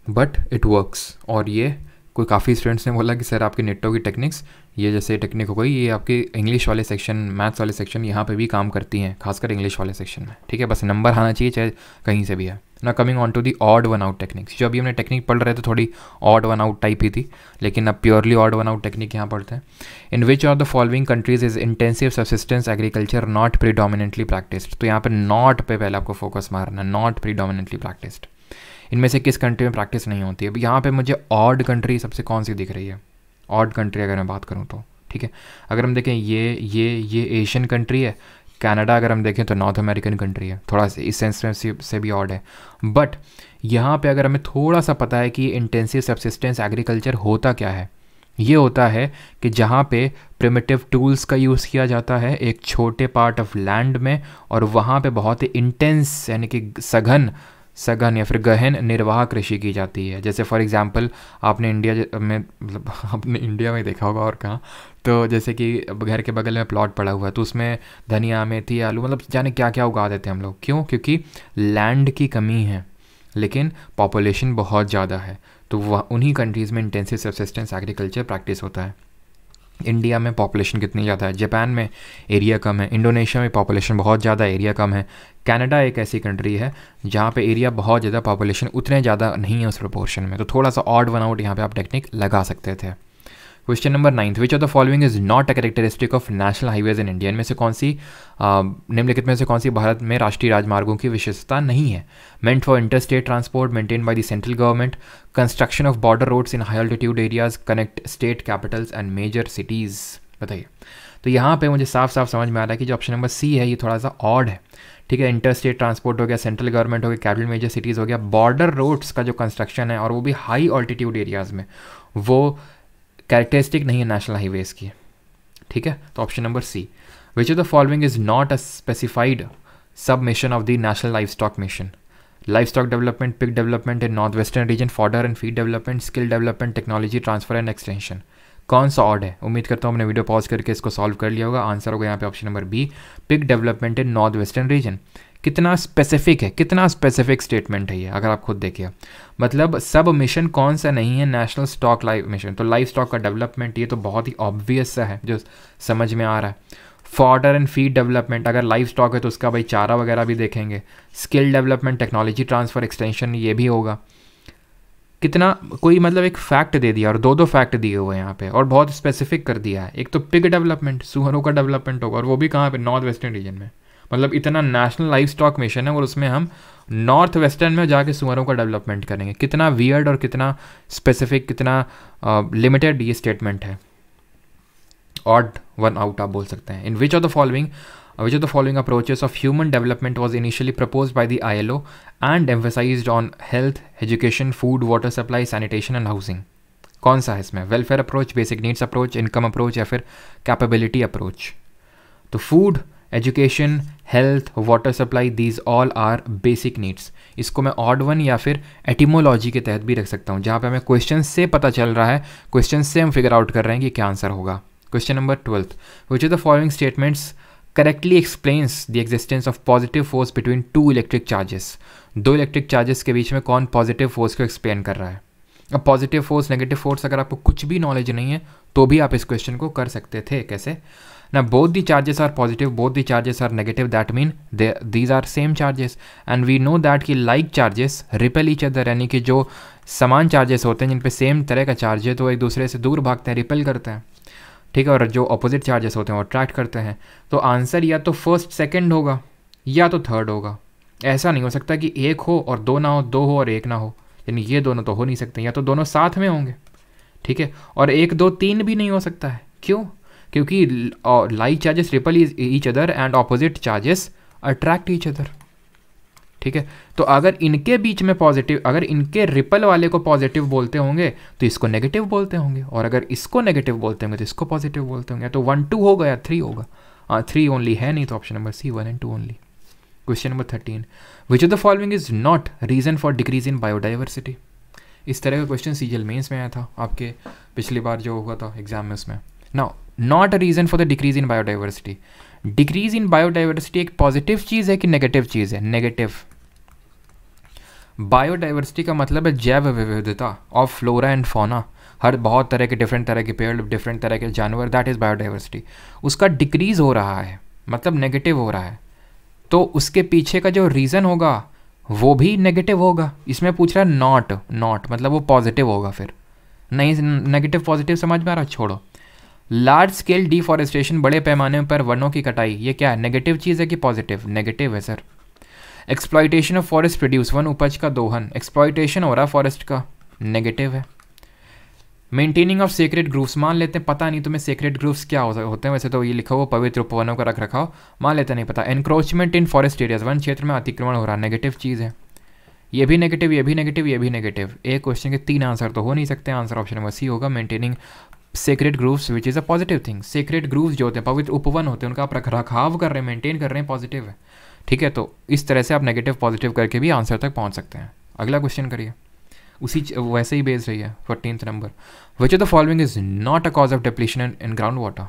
बट इट वर्क्स और ये कोई काफ़ी स्टूडेंट्स ने बोला कि सर आपके नेटो की टेक्निक्स ये जैसे टेक्निक हो गई ये आपके इंग्लिश वाले सेक्शन मैथ्स वाले सेक्शन यहाँ पे भी काम करती हैं खासकर इंग्लिश वाले सेक्शन में ठीक है बस नंबर आना चाहिए चाहे कहीं से भी है ना coming on to the odd one out techniques जो अभी हमने टेक्निक पढ़ रहे थे थोड़ी ऑड वन आउट टाइप ही थी लेकिन अब purely odd one out technique यहाँ पढ़ते हैं in which of the following countries is intensive subsistence agriculture not predominantly practised तो यहाँ पर नॉट पे पहले आपको फोकस मारना नॉट प्रीडोमिनेंटली प्रैक्टिस्ड इनमें से किस कंट्री में प्रैक्टिस नहीं होती है अब यहाँ पे मुझे ऑड कंट्री सबसे कौन सी दिख रही है ऑड कंट्री अगर मैं बात करूँ तो ठीक है अगर हम देखें ये ये ये एशियन कंट्री है कनाडा अगर हम देखें तो नॉर्थ अमेरिकन कंट्री है थोड़ा सा इस सेंस में से भी ऑड है बट यहाँ पे अगर हमें थोड़ा सा पता है कि इंटेंसिव सबसिस्टेंस एग्रीकल्चर होता क्या है ये होता है कि जहाँ पे प्रिमिटिव टूल्स का यूज़ किया जाता है एक छोटे पार्ट ऑफ लैंड में और वहाँ पे बहुत ही इंटेंस यानी कि सघन सघन या फिर गहन निर्वाह कृषि की जाती है जैसे फॉर एग्जांपल आपने इंडिया में मतलब आपने इंडिया में देखा होगा और कहाँ तो जैसे कि घर के बगल में प्लॉट पड़ा हुआ है तो उसमें धनिया मेथी आलू मतलब जाने क्या क्या उगा देते हैं हम लोग क्यों क्योंकि लैंड की कमी है लेकिन पॉपुलेशन बहुत ज़्यादा है तो वह उन्हीं कंट्रीज़ में इंटेंसिव सबसिस्टेंस एग्रीकल्चर प्रैक्टिस होता है इंडिया में पॉपुलेशन कितनी ज़्यादा है जापान में एरिया कम है इंडोनेशिया में पॉपुलेशन बहुत ज़्यादा एरिया कम है कनाडा एक ऐसी कंट्री है जहाँ पे एरिया बहुत ज़्यादा पॉपुलेशन उतने ज़्यादा नहीं है उस प्रपोर्शन में तो थोड़ा सा ऑड वन आउट यहाँ पे आप टेक्निक लगा सकते थे question number ninth which of the following is not a characteristic of national highways in India में से कौन सी निम्नलिखित में से कौन सी भारत में राष्ट्रीय राजमार्गों की विशेषता नहीं है meant for inter state transport maintain by the central government construction of border roads in high altitude areas connect state capitals and major cities बताइए तो यहाँ पे मुझे साफ साफ समझ में आ रहा है कि जो ऑप्शन नंबर सी है ये थोड़ा सा ऑड है ठीक है इंटर स्टेट ट्रांसपोर्ट हो गया सेंट्रल गवर्नमेंट हो गया कैपिटल मेजर सिटीज़ हो गया बॉर्डर रोड्स का जो कंस्ट्रक्शन है और वो भी हाई ऑल्टीट्यूड एरियाज़ में वो कैरेक्टरिस्टिक नहीं है नेशनल हाईवेज़ की ठीक है तो option number C which of the following is not a specified sub mission of the national livestock mission livestock development pick development in north western region fodder and feed development skill development technology transfer and extension कौन सा odd है उम्मीद करता हूँ हमने video pause करके इसको solve कर लिया होगा आंसर होगा यहाँ पे option number B pig development in north western region कितना स्पेसिफिक है कितना स्पेसिफिक स्टेटमेंट है ये अगर आप खुद देखिए मतलब सब मिशन कौन सा नहीं है नेशनल स्टॉक लाइफ मिशन तो लाइफ स्टॉक का डेवलपमेंट ये तो बहुत ही ऑब्वियस सा है जो समझ में आ रहा है फॉर्डर एंड फीड डेवलपमेंट अगर लाइव स्टॉक है तो उसका भाई चारा वगैरह भी देखेंगे skill development technology transfer extension ये भी होगा कितना कोई मतलब एक फैक्ट दे दिया और दो दो फैक्ट दिए हुए यहाँ पे और बहुत स्पेसिफिक कर दिया है एक तो पिग डेवलपमेंट सुहरों का डेवलपमेंट होगा और वो भी कहाँ पे नॉर्थ वेस्टर्न रीजन में मतलब इतना नेशनल लाइफ स्टॉक मिशन है और उसमें हम नॉर्थ वेस्टर्न में जाके सुअरों का डेवलपमेंट करेंगे कितना वियर्ड और कितना स्पेसिफिक कितना लिमिटेड ये स्टेटमेंट है ऑड वन आउट आप बोल सकते हैं in which of the following which the following approaches of human development was initially propose by proposed I L O and emphasise on health education food water supply sanitation and housing कौन सा है इसमें welfare approach basic needs approach income approach या फिर capability approach तो food education health water supply these all are basic needs इसको मैं odd one या फिर एटीमोलॉजी के तहत भी रख सकता हूँ जहाँ पे हमें क्वेश्चन से पता चल रहा है क्वेश्चन से हम फिगर आउट कर रहे हैं कि क्या आंसर होगा question number twelfth which are the following statements correctly explains the existence of positive force between two electric charges दो इलेक्ट्रिक चार्जेस के बीच में कौन पॉजिटिव फोर्स को एक्सप्लेन कर रहा है अब पॉजिटिव फोर्स नेगेटिव फोर्स अगर आपको कुछ भी नॉलेज नहीं है तो भी आप इस क्वेश्चन को कर सकते थे कैसे Now both the charges are positive, both the charges are negative. That mean they, these are same charges. And we know that कि like charges repel each other यानी कि जो समान charges होते हैं जिन पे same तरह का charge है तो एक दूसरे से दूर भागते हैं repel करते हैं ठीक है और जो अपोजिट चार्जेस होते हैं वो अट्रैक्ट करते हैं तो आंसर या तो फर्स्ट सेकंड होगा या तो थर्ड होगा ऐसा नहीं हो सकता कि एक हो और दो ना हो दो हो और एक ना हो यानी ये दोनों तो हो नहीं सकते या तो दोनों साथ में होंगे ठीक है और एक दो तीन भी नहीं हो सकता है क्यों क्योंकि like charges repel is each other and opposite charges attract each other ठीक है तो अगर इनके बीच में पॉजिटिव अगर इनके रिपल वाले को पॉजिटिव बोलते होंगे तो इसको नेगेटिव बोलते होंगे और अगर इसको नेगेटिव बोलते होंगे तो इसको पॉजिटिव बोलते होंगे तो वन टू होगा या थ्री होगा हाँ थ्री ओनली है नहीं तो option number C one and two only question number thirteen which of the following is not reason for decrease in biodiversity इस तरह का क्वेश्चन सीजल मेन्स में आया था आपके पिछली बार जो हुआ था एग्जाम में उसमें ना not a reason for the decrease in biodiversity decrease in biodiversity एक पॉजिटिव चीज़ है कि नेगेटिव चीज़ है नेगेटिव बायोडाइवर्सिटी का मतलब है जैव विविधता ऑफ फ्लोरा एंड फोना हर बहुत तरह के डिफरेंट तरह के पेड़ डिफरेंट तरह के जानवर दैट इज़ बायोडाइवर्सिटी उसका डिक्रीज़ हो रहा है मतलब नेगेटिव हो रहा है तो उसके पीछे का जो रीज़न होगा वो भी नेगेटिव होगा इसमें पूछ रहा है नॉट नॉट मतलब वो पॉजिटिव होगा फिर नहीं नेगेटिव पॉजिटिव समझ में आ रहा छोड़ो लार्ज स्केल डिफॉरेस्टेशन बड़े पैमाने पर वनों की कटाई ये क्या है नेगेटिव चीज़ है कि पॉजिटिव नेगेटिव है sir exploitation of forest produce वन उपज का दोहन एक्सप्लाइटेशन हो रहा है फॉरेस्ट का नेगेटिव है मेंटेनिंग ऑफ सीक्रेट ग्रूव्स मान लेते हैं पता नहीं तुम्हें सीक्रेट ग्रूव्स क्या हो होते हैं वैसे तो ये लिखा हुआ पवित्र उपवनों का रख रखाव मान लेते नहीं पता एनक्रोचमेंट इन फॉरेस्ट एरियाज वन क्षेत्र में अतिक्रमण हो रहा है नेगेटिव चीज़ है ये भी नेगेटिव ये भी नेगेटिव ये भी नेगेटिव एक क्वेश्चन के तीन आंसर तो हो नहीं सकते आंसर ऑप्शन नंबर सी होगा maintaining sacred groves which is a positive thing sacred groves जो होते हैं पवित्र उपवन होते हैं उनका आप रखाव कर रहे हैं मेंटेन कर रहे हैं पॉजिटिव है ठीक है तो इस तरह से आप नेगेटिव पॉजिटिव करके भी आंसर तक पहुंच सकते हैं अगला क्वेश्चन करिए उसी वैसे ही बेस रही है fourteen number which of the following is not a cause of depletion in ground water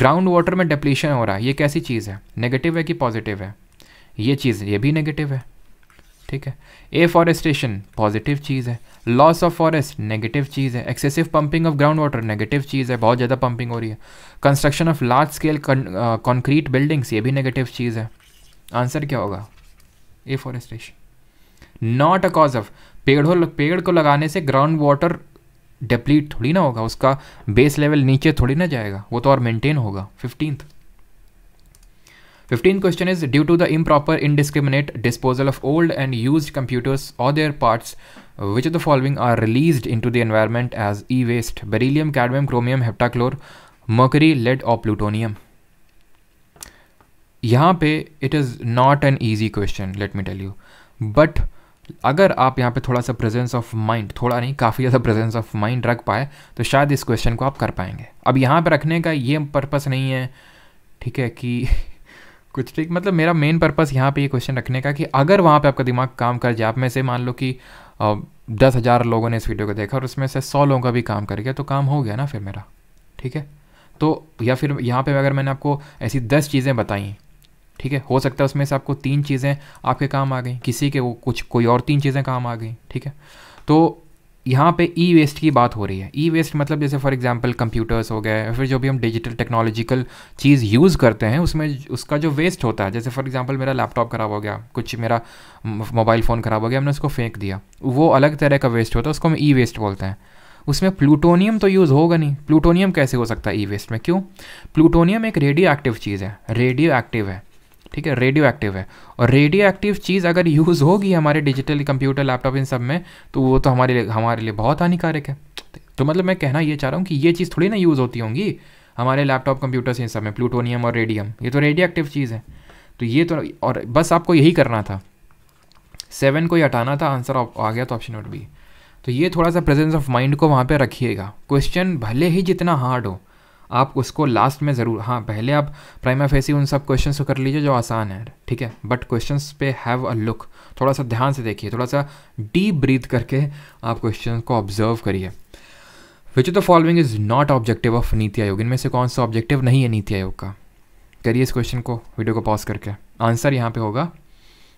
ground water में डिप्लीशन हो रहा है ये कैसी चीज़ है नेगेटिव है कि पॉजिटिव है ये चीज़ ये भी नेगेटिव है ठीक है एफॉरेस्टेशन पॉजिटिव चीज़ है लॉस ऑफ फॉरेस्ट नेगेटिव चीज़ है excessive pumping of ground water negative चीज़ है बहुत ज़्यादा पंपिंग हो रही है construction of large scale concrete buildings ये भी नेगेटिव चीज़ है आंसर क्या होगा afforestation not a cause of पेड़ों पेड़ को लगाने से ग्राउंड वाटर डेप्लीट थोड़ी ना होगा उसका बेस लेवल नीचे थोड़ी ना जाएगा वो तो और मेंटेन होगा fifteenth fifteen question is due to the improper indiscriminate disposal of old and use computers और their parts which the following are release into the environment as E waste beryllium cadmium chromium heptachlor mercury lead of plutonium यहाँ पे it is not an easy question let me tell you but अगर आप यहाँ पे थोड़ा सा presence of mind थोड़ा नहीं काफ़ी ज़्यादा प्रेजेंस ऑफ माइंड रख पाए तो शायद इस क्वेश्चन को आप कर पाएंगे अब यहाँ पे रखने का ये पर्पस नहीं है ठीक है कि कुछ ठीक मतलब मेरा मेन पर्पस यहाँ पे ये क्वेश्चन रखने का कि अगर वहाँ पे आपका दिमाग काम कर जाए आप में से मान लो कि दस हज़ार लोगों ने इस वीडियो को देखा और उसमें से सौ लोगों का भी काम कर गया तो काम हो गया ना फिर मेरा ठीक है तो या फिर यहाँ पे अगर मैंने आपको ऐसी दस चीज़ें बताई ठीक है हो सकता है उसमें से आपको तीन चीज़ें आपके काम आ गई किसी के वो कुछ कोई और तीन चीज़ें काम आ गई ठीक है तो यहाँ पे ई वेस्ट की बात हो रही है ई वेस्ट मतलब जैसे फॉर एग्जांपल कंप्यूटर्स हो गए फिर जो भी हम डिजिटल टेक्नोलॉजिकल चीज़ यूज़ करते हैं उसमें उसका जो वेस्ट होता है जैसे फॉर एग्जांपल मेरा लैपटॉप ख़राब हो गया कुछ मेरा मोबाइल फ़ोन ख़राब हो गया हमने उसको फेंक दिया वो अलग तरह का वेस्ट होता है उसको हम ई वेस्ट बोलते हैं उसमें प्लूटोनियम तो यूज़ होगा नहीं प्लूटोनियम कैसे हो सकता है ई वेस्ट में क्यों प्लूटोनियम एक रेडियो एक्टिव चीज़ है रेडियो एक्टिव है ठीक है रेडियो एक्टिव है और रेडियो एक्टिव चीज़ अगर यूज़ होगी हमारे डिजिटल कंप्यूटर लैपटॉप इन सब में तो वो तो हमारे लिए हमारे लिए बहुत हानिकारक है तो मतलब मैं कहना ये चाह रहा हूँ कि ये चीज़ थोड़ी ना यूज़ होती होंगी हमारे लैपटॉप कंप्यूटर्स इन सब में प्लूटोनियम और रेडियम ये तो रेडियो एक्टिव चीज़ है तो ये तो और बस आपको यही करना था सेवन को ही हटाना था आंसर आ गया तो ऑप्शन नोट बी तो ये थोड़ा सा प्रेजेंस ऑफ माइंड को वहाँ पे रखिएगा क्वेश्चन भले ही जितना हार्ड हो आप उसको लास्ट में ज़रूर हाँ पहले आप प्राइमा फेसी उन सब क्वेश्चन को कर लीजिए जो आसान है ठीक है बट क्वेश्चन पे हैव अ लुक थोड़ा सा ध्यान से देखिए थोड़ा सा डीप ब्रीथ करके आप क्वेश्चन को ऑब्जर्व करिए which the following is not objective of NITI Aayog इनमें से कौन सा ऑब्जेक्टिव नहीं है नीति आयोग का करिए इस क्वेश्चन को वीडियो को पॉज करके आंसर यहाँ पे होगा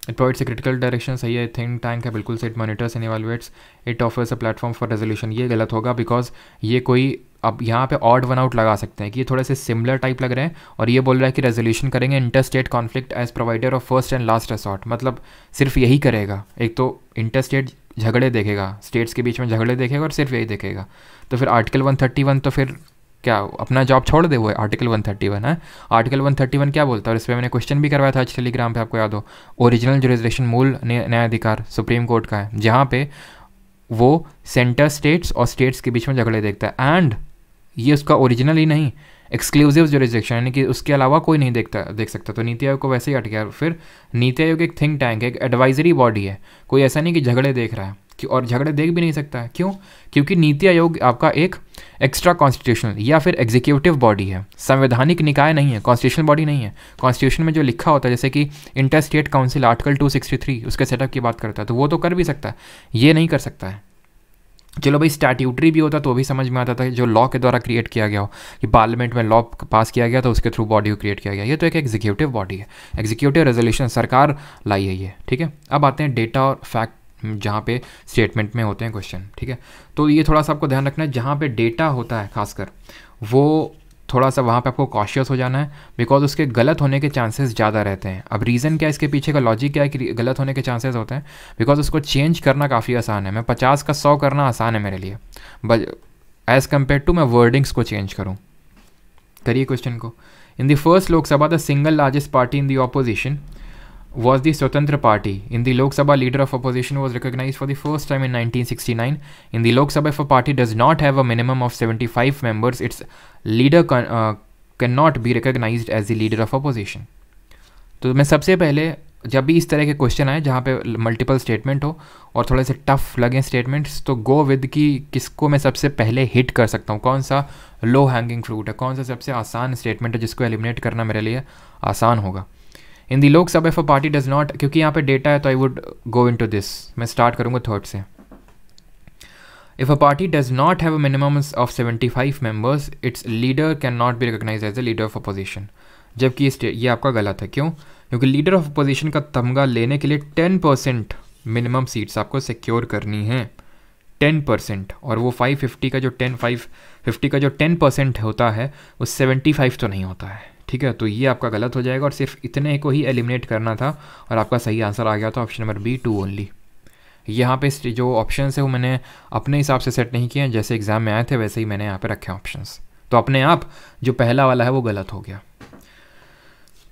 it provides a critical direction सही है थिंक टैंक है बिल्कुल set monitors and evaluates it offers a platform for resolution ये गलत होगा बिकॉज ये कोई अब यहाँ पे ऑड वन आउट लगा सकते हैं कि ये थोड़े से सिमिलर टाइप लग रहे हैं और ये बोल रहा है कि रेजोल्यूशन करेंगे inter state conflict as provider of first and last resort मतलब सिर्फ यही करेगा एक तो इंटर स्टेट झगड़े देखेगा स्टेट्स के बीच में झगड़े देखेगा और सिर्फ यही देखेगा तो फिर आर्टिकल 131 तो फिर क्या अपना जॉब छोड़ दे वो आर्टिकल 131 है आर्टिकल 131 क्या बोलता है और इस पर मैंने क्वेश्चन भी करवाया था आज टेलीग्राम पे आपको याद हो ओरिजिनल रिजर्वेशन मूल न्यायाधिकार सुप्रीम कोर्ट का है जहाँ पे वो सेंटर स्टेट्स और स्टेट्स के बीच में झगड़े देखता है एंड ये उसका ओरिजिनल ही नहीं एक्सक्लूसिव जो रिजर्वेशन यानी कि उसके अलावा कोई नहीं देखता देख सकता तो नीति आयोग को वैसे ही अटके फिर नीति आयोग एक थिंक टैंक एक एडवाइजरी बॉडी है कोई ऐसा नहीं कि झगड़े देख रहा है और झगड़े देख भी नहीं सकता है क्यों क्योंकि नीति आयोग आपका एक एक्स्ट्रा कॉन्स्टिट्यूशनल या फिर एग्जीक्यूटिव बॉडी है संवैधानिक निकाय नहीं है कॉन्स्टिट्यूशनल बॉडी नहीं है कॉन्स्टिट्यूशन में जो लिखा होता है जैसे कि इंटर स्टेट काउंसिल आर्टिकल 263 उसके सेटअप की बात करता है तो वो तो कर भी सकता है ये नहीं कर सकता है चलो भाई स्टैट्यूटरी भी होता तो भी समझ में आता था जो लॉ के द्वारा क्रिएट किया गया हो कि पार्लियामेंट में लॉ पास किया गया तो उसके थ्रू बॉडी को क्रिएट किया गया ये तो एक एग्जीक्यूटिव बॉडी है एग्जीक्यूटिव रेजोल्यूशन सरकार लाई है ये ठीक है अब आते हैं डेटा और फैक्ट जहाँ पे स्टेटमेंट में होते हैं क्वेश्चन ठीक है तो ये थोड़ा सा आपको ध्यान रखना है जहाँ पे डेटा होता है खासकर वो थोड़ा सा वहाँ पे आपको कॉशियस हो जाना है बिकॉज उसके गलत होने के चांसेस ज़्यादा रहते हैं अब रीज़न क्या है इसके पीछे का लॉजिक क्या है कि गलत होने के चांसेस होते हैं बिकॉज उसको चेंज करना काफ़ी आसान है मैं पचास का सौ करना आसान है मेरे लिए बट एज़ कम्पेयर टू मैं वर्डिंग्स को चेंज करूँ करिए क्वेश्चन को in the first Lok Sabha the single largest party in the opposition was the Swatantra Party. In the Lok Sabha, leader of opposition was recognized for the first time in 1969. In the Lok Sabha, if a party does not have a minimum of 75 members, its leader can, uh, cannot be recognized as the leader of opposition. तो मैं सबसे पहले जब भी इस तरह के question आए जहाँ पे मल्टीपल स्टेटमेंट हो और थोड़े से टफ लगे स्टेटमेंट्स तो गो विद की किसको मैं सबसे पहले हिट कर सकता हूँ कौन सा लो हैंगिंग फ्रूट है कौन सा सबसे आसान स्टेटमेंट है जिसको एलिमिनेट करना मेरे लिए आसान होगा इन the Lok Sabha if a party does not क्योंकि यहाँ पे डेटा है तो I would go into this मैं स्टार्ट करूँगा थर्ड से If a party does not minimum of seventy five members its leader can not be recognise as the leader of opposition जबकि ये आपका गलत है क्यों क्योंकि लीडर ऑफ अपोजिशन का तमगा लेने के लिए टेन परसेंट मिनिमम सीट्स आपको सिक्योर करनी है टेन परसेंट और वो फाइव फिफ्टी का जो फाइव फिफ्टी का जो टेन परसेंट होता है वो फाइव तो नहीं होता है ठीक है तो ये आपका गलत हो जाएगा और सिर्फ इतने को ही एलिमिनेट करना था और आपका सही आंसर आ गया था option number B two only यहाँ पे जो ऑप्शन है वो मैंने अपने हिसाब से सेट नहीं किए जैसे एग्ज़ाम में आए थे वैसे ही मैंने यहाँ पे रखे ऑप्शन तो अपने आप जो पहला वाला है वो गलत हो गया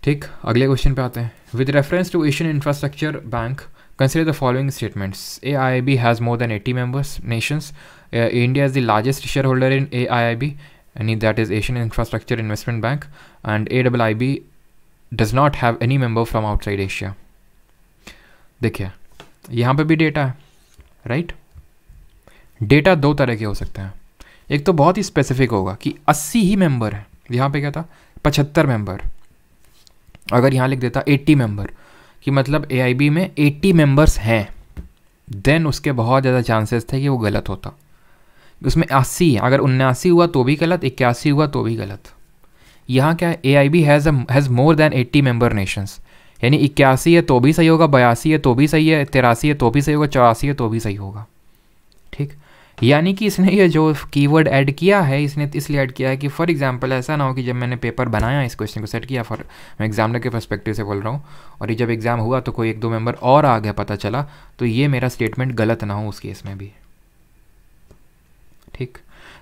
ठीक अगले क्वेश्चन पे आते हैं with reference to Asian infrastructure bank consider the following statements A I I B has more than eighty member nations India is the largest shareholder in A I I B any that is Asian infrastructure investment bank and AIIB does not have any member from outside Asia. देखिए यहाँ पे भी data है right data दो तरह के हो सकते हैं एक तो बहुत ही स्पेसिफिक होगा कि 80 ही मेंबर है यहाँ पे क्या था पचहत्तर मेंबर अगर यहाँ लिख देता 80 मेंबर कि मतलब ए में 80 मेंबर्स हैं देन उसके बहुत ज़्यादा चांसेस थे कि वो गलत होता उसमें अस्सी अगर उन्यासी हुआ तो भी गलत इक्यासी हुआ तो भी गलत यहाँ क्या A I B has has more than eighty member nations यानी इक्यासी है तो भी सही होगा बयासी है तो भी सही है तिरासी है तो भी सही होगा चौरासी है तो भी सही होगा ठीक यानी कि इसने ये जो कीवर्ड ऐड किया है इसने इसलिए ऐड किया है कि फॉर एग्जांपल ऐसा ना हो कि जब मैंने पेपर बनाया इस क्वेश्चन को सेट किया फॉर मैं एग्जामिनर के परस्पेक्टिव से बोल रहा हूँ और ये जब एग्ज़ाम हुआ तो कोई एक दो मेंबर और आ गया पता चला तो ये मेरा स्टेटमेंट गलत ना हो उस केस में भी ठीक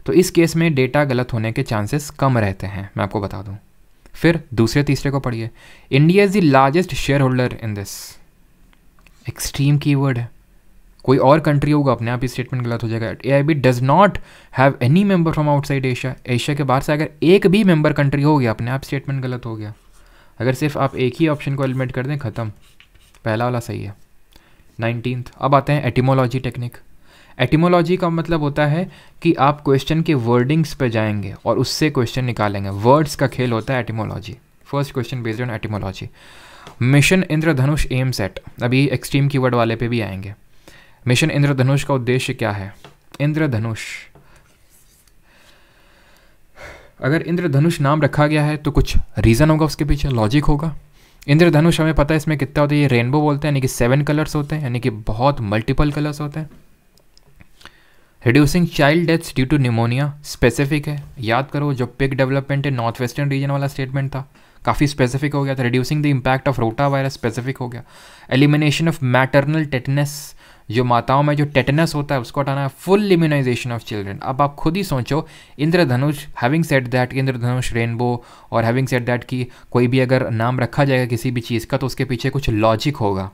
तो इस केस में डेटा गलत होने के चांसेस कम रहते हैं मैं आपको बता दूं फिर दूसरे तीसरे को पढ़िए India is the largest shareholder in this extreme keyword है कोई और कंट्री होगा अपने आप ही स्टेटमेंट गलत हो जाएगा A I B does not have any member from outside Asia Asia के बाहर से अगर एक भी मेंबर कंट्री हो गया अपने आप स्टेटमेंट गलत हो गया अगर सिर्फ आप एक ही ऑप्शन को एलिमेट कर दें ख़त्म पहला वाला सही है नाइनटीन अब आते हैं एटीमोलॉजी टेक्निक एटिमोलॉजी का मतलब होता है कि आप क्वेश्चन के वर्डिंग्स पे जाएंगे और उससे क्वेश्चन निकालेंगे वर्ड्स का खेल होता है etymology first question based on etymology mission Indradhanush एम सेट अभी एक्सट्रीम कीवर्ड वाले पे भी आएंगे मिशन इंद्रधनुष का उद्देश्य क्या है इंद्रधनुष अगर इंद्रधनुष नाम रखा गया है तो कुछ रीज़न होगा उसके पीछे लॉजिक होगा इंद्रधनुष हमें पता है इसमें कितना होता है ये रेनबो बोलते हैं यानी कि सेवन कलर्स होते हैं यानी कि बहुत मल्टीपल कलर्स होते हैं reducing child deaths due to pneumonia specific है याद करो जो पिक डेवलपमेंट है नॉर्थ वेस्टर्न रीजन वाला स्टेटमेंट था काफ़ी स्पेसिफिक हो गया था reducing the impact of rotavirus specific हो गया एलिमिनेशन ऑफ मैटरनल टेटनेस जो माताओं में जो टेटनस होता है उसको हटाना है फुल इम्यूनाइजेशन ऑफ चिल्ड्रन अब आप खुद ही सोचो Indradhanush having set that Indradhanush rainbow और हैविंग सेट दैट कि कोई भी अगर नाम रखा जाएगा किसी भी चीज़ का तो उसके पीछे कुछ लॉजिक होगा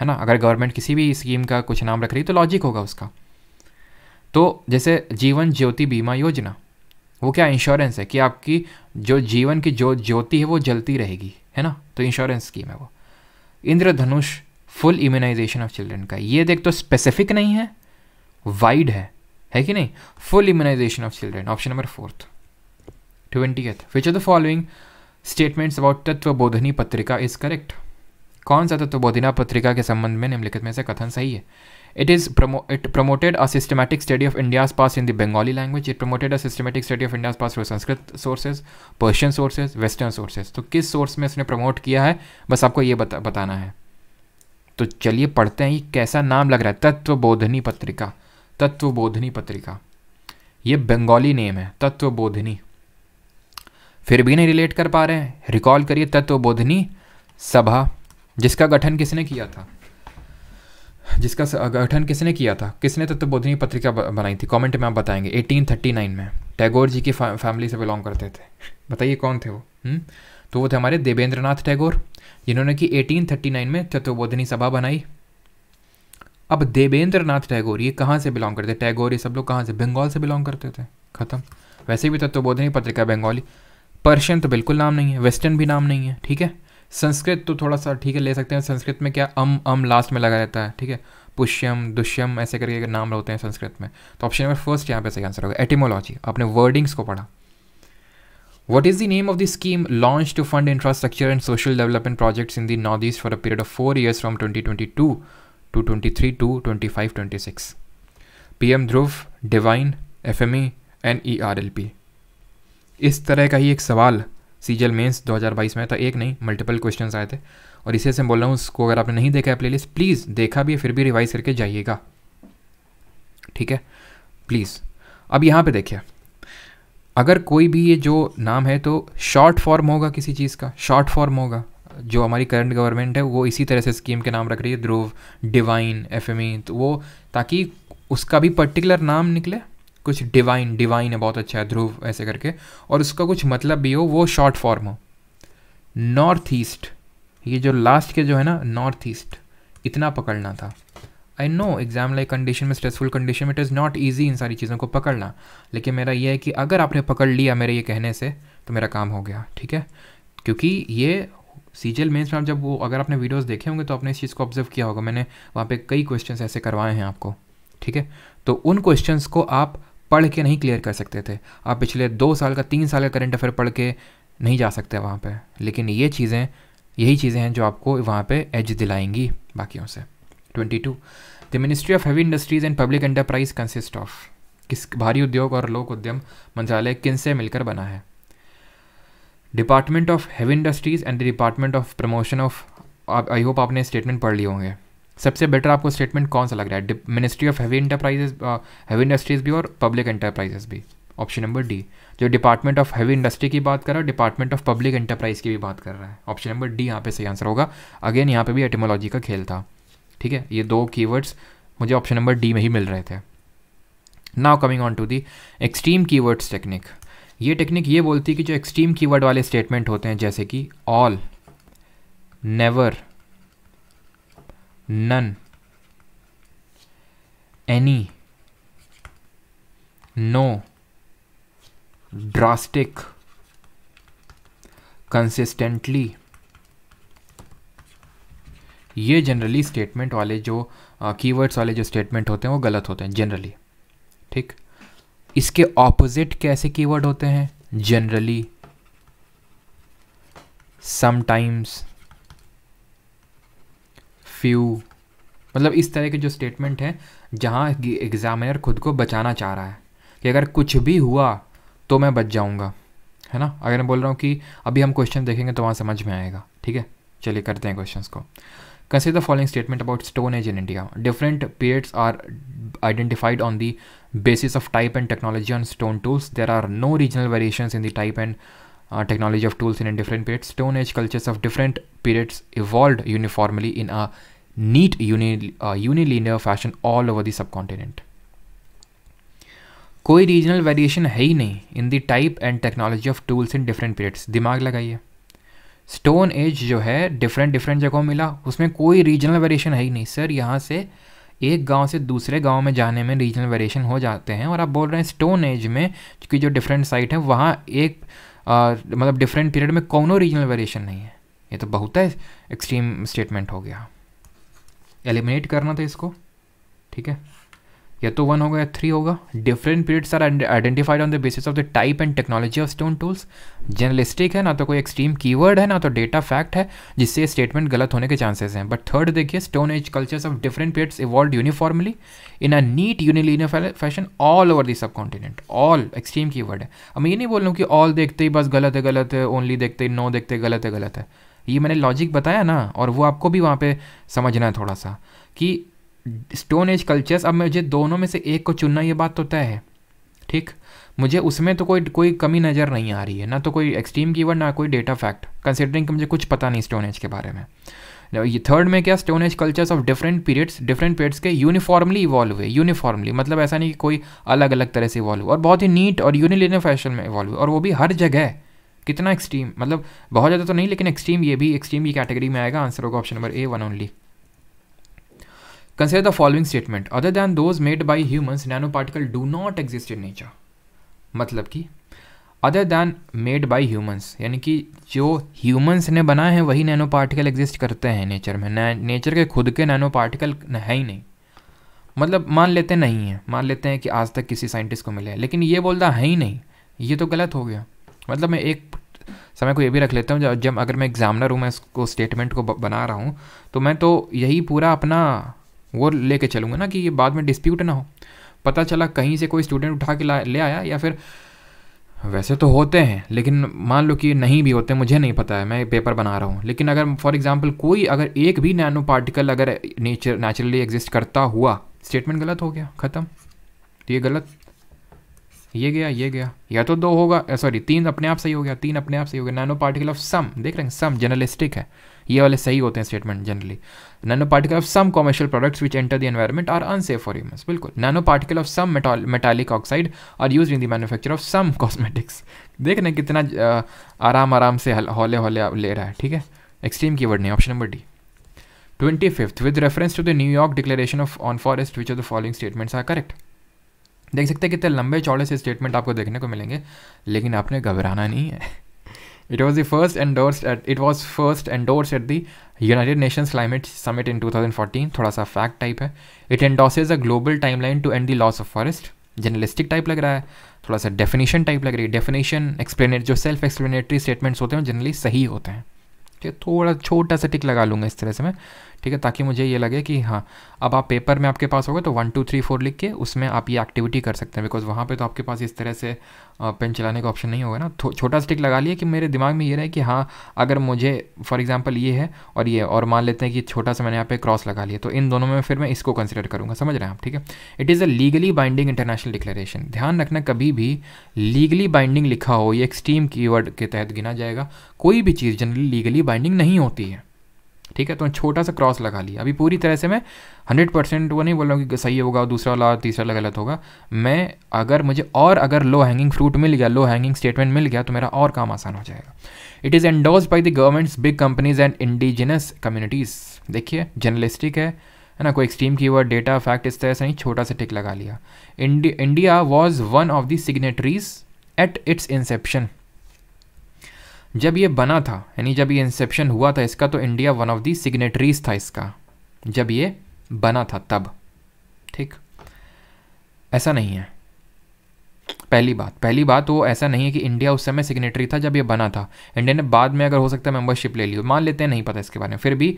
है ना अगर गवर्नमेंट किसी भी स्कीम का कुछ नाम रख रही है तो लॉजिक होगा उसका तो जैसे जीवन ज्योति बीमा योजना वो क्या इंश्योरेंस है कि आपकी जो जीवन की जो ज्योति है वो जलती रहेगी है ना तो इंश्योरेंस स्कीम है वो Indradhanush full immunisation of children का ये देख तो स्पेसिफिक नहीं है वाइड है है कि नहीं full immunisation of children option number fourth twenty eighth which are the following statements about Tattva Bodhini पत्रिका इज करेक्ट कौन सा तत्व बोधिना पत्रिका के संबंध में निम्नलिखित में से कथन सही है It is promo it promoted a systematic study of India's past in the Bengali language. It promoted a systematic study of India's past through Sanskrit sources, Persian sources, Western sources. to kis source mein isne promote kiya hai bas aapko ye bata batana hai to chaliye padhte hain ye kaisa naam lag raha hai tatva बोधनी patrika tatva बोधनी patrika ye bengali name hai tatva बोधनी फिर भी नहीं relate कर पा रहे हैं recall करिए तत्व बोधनी सभा जिसका गठन किसने किया था जिसका गठन किसने किया था किसने तत्वबोधनी पत्रिका बनाई थी कमेंट में आप बताएंगे 1839 में टैगोर जी की फा, फैमिली से बिलोंग करते थे बताइए कौन थे वो हुँ? हम्म? तो वो थे हमारे देवेंद्र नाथ टैगोर जिन्होंने कि 1839 में तत्वबोधनी सभा बनाई अब देवेंद्र नाथ टैगोर ये कहाँ से बिलोंग करते टैगोर ये सब लोग कहाँ से बंगाल से बिलोंग करते थे ख़त्म वैसे भी तत्वबोधनी पत्रिका बंगाली पर्शियन तो बिल्कुल नाम नहीं है वेस्टर्न भी नाम नहीं है ठीक है संस्कृत तो थोड़ा सा ठीक है ले सकते हैं संस्कृत में क्या अम अम लास्ट में लगा रहता है ठीक है पुष्यम दुष्यम ऐसे करके नाम होते हैं संस्कृत में तो ऑप्शन नंबर फर्स्ट यहाँ पे सही आंसर होगा एटीमोलॉजी आपने वर्डिंग्स को पढ़ा what is the name of the scheme launch to fund infrastructure and social development projects in the north east for a period of four years from twenty twenty two to twenty three to twenty five twenty six P M Dhruv divine F M E N E R L P इस तरह का ही एक सवाल सीजल mains 2022 में तो एक नहीं multiple questions आए थे और इसी से बोल रहा हूँ उसको अगर आपने नहीं देखा है प्लेलिस्ट प्लीज़ देखा भी है फिर भी रिवाइज करके जाइएगा ठीक है प्लीज़ अब यहाँ पे देखिए अगर कोई भी ये जो नाम है तो शॉर्ट फॉर्म होगा किसी चीज़ का शॉर्ट फॉर्म होगा जो हमारी करंट गवर्नमेंट है वो इसी तरह से स्कीम के नाम रख रही है ध्रुव डिवाइन एफ तो वो ताकि उसका भी पर्टिकुलर नाम निकले कुछ डिवाइन डिवाइन है बहुत अच्छा है ध्रुव ऐसे करके और उसका कुछ मतलब भी हो वो शॉर्ट फॉर्म हो नॉर्थ ईस्ट ये जो लास्ट के जो है ना नॉर्थ ईस्ट इतना पकड़ना था I know exam like condition में स्ट्रेसफुल कंडीशन में इट इज़ नॉट ईजी इन सारी चीज़ों को पकड़ना लेकिन मेरा ये है कि अगर आपने पकड़ लिया मेरे ये कहने से तो मेरा काम हो गया ठीक है क्योंकि ये सीजल मेन्स में जब वो अगर आपने वीडियोस देखे होंगे तो आपने इस चीज़ को ऑब्जर्व किया होगा मैंने वहाँ पे कई क्वेश्चंस ऐसे करवाए हैं आपको ठीक है तो उन क्वेश्चंस को आप पढ़ के नहीं क्लियर कर सकते थे आप पिछले दो साल का तीन साल का करंट अफेयर पढ़ के नहीं जा सकते वहाँ पर लेकिन ये चीज़ें यही चीज़ें हैं जो आपको वहाँ पर एज दिलाएंगी बाकियों से twenty two the ministry of heavy industries and public enterprise consist of किस भारी उद्योग और लोक उद्यम मंत्रालय किन से मिलकर बना है department of heavy industries and the department of promotion of I hope आपने स्टेटमेंट पढ़ लिए होंगे सबसे बेटर आपको स्टेटमेंट कौन सा लग रहा है ministry of heavy enterprises heavy industries भी और पब्लिक इंटरप्राइजेज भी ऑप्शन नंबर डी जो डिपार्टमेंट ऑफ हैवी इंडस्ट्री की बात कर रहा है डिपार्टमेंट ऑफ पब्लिक इंटरप्राइज की भी बात कर रहा है ऑप्शन नंबर डी यहाँ पे सही आंसर होगा अगेन यहाँ पे भी एटमोलॉजी का खेल था ठीक है ये दो कीवर्ड्स मुझे ऑप्शन नंबर डी में ही मिल रहे थे now coming on to the extreme keywords technique ये टेक्निक ये बोलती है कि जो एक्सट्रीम कीवर्ड वाले स्टेटमेंट होते हैं जैसे कि all never none any no drastic consistently ये जनरली स्टेटमेंट वाले जो कीवर्ड्स uh, वाले जो स्टेटमेंट होते हैं वो गलत होते हैं जनरली ठीक इसके ऑपोजिट कैसे कीवर्ड होते हैं जनरली समटाइम्स फ्यू मतलब इस तरह के जो स्टेटमेंट हैं जहाँ एग्ज़ामिनर खुद को बचाना चाह रहा है कि अगर कुछ भी हुआ तो मैं बच जाऊँगा है ना अगर मैं बोल रहा हूँ कि अभी हम क्वेश्चन देखेंगे तो वहाँ समझ में आएगा ठीक है चलिए करते हैं क्वेश्चन को consider the following statement about stone age in India different periods are identified on the basis of type and technology on stone tools there are no regional variation in the type and uh, technology of tools in, a different period. Stone Age cultures of different periods evolved uniformly in a neat uni, uh, unilinear fashion all over the subcontinent. कोई regional variation है ही नहीं in the type and technology of tools in different periods दिमाग लगाइए stone age जो है different different जगहों मिला उसमें कोई रीजनल वेरिएशन है ही नहीं सर यहाँ से एक गांव से दूसरे गांव में जाने में रीजनल वेरिएशन हो जाते हैं और आप बोल रहे हैं स्टोन एज में क्योंकि जो डिफरेंट साइट है वहाँ एक मतलब डिफरेंट पीरियड में कौनो रीजनल वेरिएशन नहीं है ये तो बहुत है एक्सट्रीम स्टेटमेंट हो गया एलिमिनेट करना था इसको ठीक है या तो वन होगा या थ्री होगा different periods are identified on the basis of the type and technology of stone tools journalistic है ना तो कोई एक्सट्रीम कीवर्ड है ना तो डेटा फैक्ट है जिससे स्टेटमेंट गलत होने के चांसेस हैं बट थर्ड देखिए stone age cultures of different periods evolve uniformly in a neat unilinear fashion all over the subcontinent all extreme word है अब मैं ये नहीं बोल रहा हूँ कि ऑल देखते ही बस गलत है गलत है ओनली देखते ही नो देखते गलत है गलत है ये मैंने लॉजिक बताया ना और वो आपको भी वहाँ पे समझना है थोड़ा सा कि स्टोन एज कल्चर्स अब मुझे दोनों में से एक को चुनना ये बात तो तय है ठीक मुझे उसमें तो कोई कोई कमी नज़र नहीं आ रही है ना तो कोई एक्सट्रीम की ना कोई डेटा फैक्ट कंसिडरिंग कि मुझे कुछ पता नहीं स्टोन एज के बारे में ये थर्ड में क्या stone age cultures of different periods different periods के यूनिफॉर्मली इवॉल्व हुए यूनिफॉर्मली मतलब ऐसा नहीं कि कोई अलग अलग तरह से इवॉल्व हुआ और बहुत ही नीट और यूनिलिन फैशन में इवॉल्व हुए और वो भी हर जगह कितना एक्सट्रीम मतलब बहुत ज़्यादा तो नहीं लेकिन एक्सट्रीम ये भी एक्सट्रीम की कैटेगरी में आएगा आंसर होगा option number A one only consider the following statement other than those made by humans nano particle do not exist in nature मतलब कि other than made by humans यानी कि जो ह्यूमन्स ने बनाए हैं वही नैनो पार्टिकल एग्जिस्ट करते हैं नेचर में नेचर के खुद के नैनो पार्टिकल है ही नहीं मतलब मान लेते नहीं हैं मान लेते हैं कि आज तक किसी साइंटिस्ट को मिले लेकिन ये बोलता है ही नहीं ये तो गलत हो गया मतलब मैं एक समय को ये भी रख लेता हूँ जब अगर मैं एग्जामिनर हूँ मैं इसको स्टेटमेंट को बना रहा हूँ तो मैं तो यही पूरा अपना वो लेके चलूँगा ना कि ये बाद में डिस्प्यूट ना हो पता चला कहीं से कोई स्टूडेंट उठा के ले आया या फिर वैसे तो होते हैं लेकिन मान लो कि नहीं भी होते मुझे नहीं पता है मैं पेपर बना रहा हूँ लेकिन अगर फॉर एग्जांपल कोई अगर एक भी नैनो पार्टिकल अगर नेचर नेचुरली एग्जिस्ट करता हुआ स्टेटमेंट गलत हो गया ख़त्म ये गलत ये गया ये गया या तो दो होगा सॉरी तीन अपने आप सही हो गया तीन अपने आप सही हो गया नैनो पार्टिकल ऑफ सम देख रहे हैं सम जर्नलिस्टिक है ये वाले सही होते हैं statement generally nano particle of some commercial products which enter the environment are unsafe for humans बिल्कुल nano particle of some metallic oxide are use in the manufacture of some cosmetics देख रहे कितना आराम आराम से हौले हौले ले रहा है ठीक है एक्सट्रीम की वर्ड नहीं option number D twenty fifth with reference to the New York declaration of on forest which of the following statements are correct देख सकते हैं कितने लंबे चौड़े से स्टेटमेंट आपको देखने को मिलेंगे लेकिन आपने घबराना नहीं है It was the first endorsed at it was first endorsed at the United Nations Climate Summit in 2014. थोड़ा सा फैक्ट टाइप है it endorses a global line to end the loss of forest journalistic type लग रहा है थोड़ा सा definition type लग रही है डेफिनेशन एक्सप्लेनेट जो सेल्फ एक्सप्लेनेटरी स्टेटमेंट्स होते हैं जनरली सही होते हैं ठीक है थोड़ा छोटा सा टिक लगा लूँगा इस तरह से मैं ठीक है ताकि मुझे ये लगे कि हाँ अब आप पेपर में आपके पास होगा तो वन टू थ्री फोर लिख के उसमें आप ये एक्टिविटी कर सकते हैं बिकॉज वहाँ पे तो आपके पास इस तरह से पेन चलाने का ऑप्शन नहीं होगा ना छोटा स्टिक लगा लिए कि मेरे दिमाग में ये रहे कि हाँ अगर मुझे फॉर एग्जाम्पल ये है और ये और मान लेते हैं कि छोटा सा मैंने यहाँ पे क्रॉस लगा लिया तो इन दोनों में फिर मैं इसको कंसिडर करूँगा समझ रहे हैं आप ठीक है it is a legally binding international declaration ध्यान रखना कभी भी लीगली बाइंडिंग लिखा हो ये एक्सट्रीम की के तहत गिना जाएगा कोई भी चीज़ जनरली लीगली बाइंडिंग नहीं होती है ठीक है तो छोटा सा क्रॉस लगा लिया अभी पूरी तरह से मैं हंड्रेड परसेंट वो नहीं बोल रहा हूँ कि सही होगा दूसरा वाला तीसरा वाला गलत होगा मैं अगर मुझे और अगर लो हैंगिंग फ्रूट मिल गया लो हैंगिंग स्टेटमेंट मिल गया तो मेरा और काम आसान हो जाएगा it is endorse by the governments big companies and indigenous communities देखिए जर्नलिस्टिक है है ना कोई एक्सट्रीम की वर्ड डेटा फैक्ट इस तरह से नहीं छोटा सा टिक लगा लिया India was one of the signatories at its inception जब ये बना था यानी जब ये इंसेप्शन हुआ था इसका तो India one of the signatories था इसका जब ये बना था तब ठीक ऐसा नहीं है पहली बात पहली बात वो तो ऐसा नहीं है कि इंडिया उस समय सिग्नेटरी था जब ये बना था इंडिया ने बाद में अगर हो सकता है मेंबरशिप ले ली मान लेते हैं नहीं पता इसके बारे में फिर भी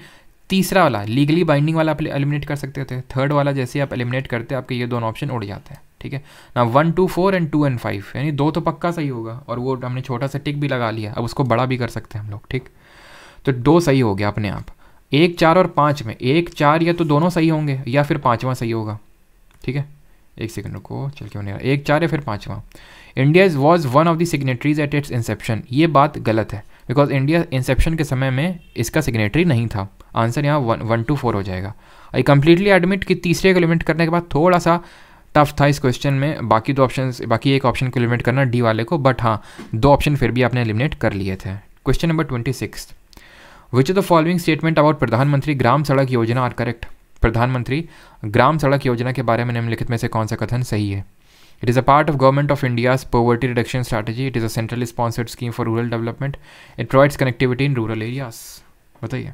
तीसरा वाला लीगली बाइंडिंग वाला आप एलिमिनेट कर सकते थे थर्ड वाला जैसे आप एलिमिनेट करते आपके ये दोनों ऑप्शन उड़ जाते हैं ठीक है ना one two four and two and five यानी दो तो पक्का सही होगा और वो हमने छोटा सा टिक भी लगा लिया अब उसको बड़ा भी कर सकते हैं हम लोग ठीक तो दो सही हो गया अपने आप एक चार और पाँच में एक चार या तो दोनों सही होंगे या फिर पाँचवा सही होगा ठीक है एक सेकंड रुको चल क्यों नहीं एक चार या फिर पाँचवा India is was one of the signatories at its inception ये बात गलत है बिकॉज इंडिया इंसेप्शन के समय में इसका सिग्नेटरी नहीं था आंसर यहाँ वन वन टू फोर हो जाएगा आई कंप्लीटली एडमिट कि तीसरे को लिमिट करने के बाद थोड़ा सा टफ था इस क्वेश्चन में बाकी दो ऑप्शन बाकी एक ऑप्शन को एलिमिनेट करना डी वाले को बट हाँ दो ऑप्शन फिर भी आपने एलिमिनेट कर लिए थे question number twenty six which is the following statement about Pradhan Mantri Gram सड़क योजना आर करेक्ट प्रधानमंत्री ग्राम सड़क योजना के बारे में निम्नलिखित में से कौन सा कथन सही है it is a part of government of India's poverty reduction strategy it is a central sponsored scheme for rural development it provides connectivity in rural areas बताइए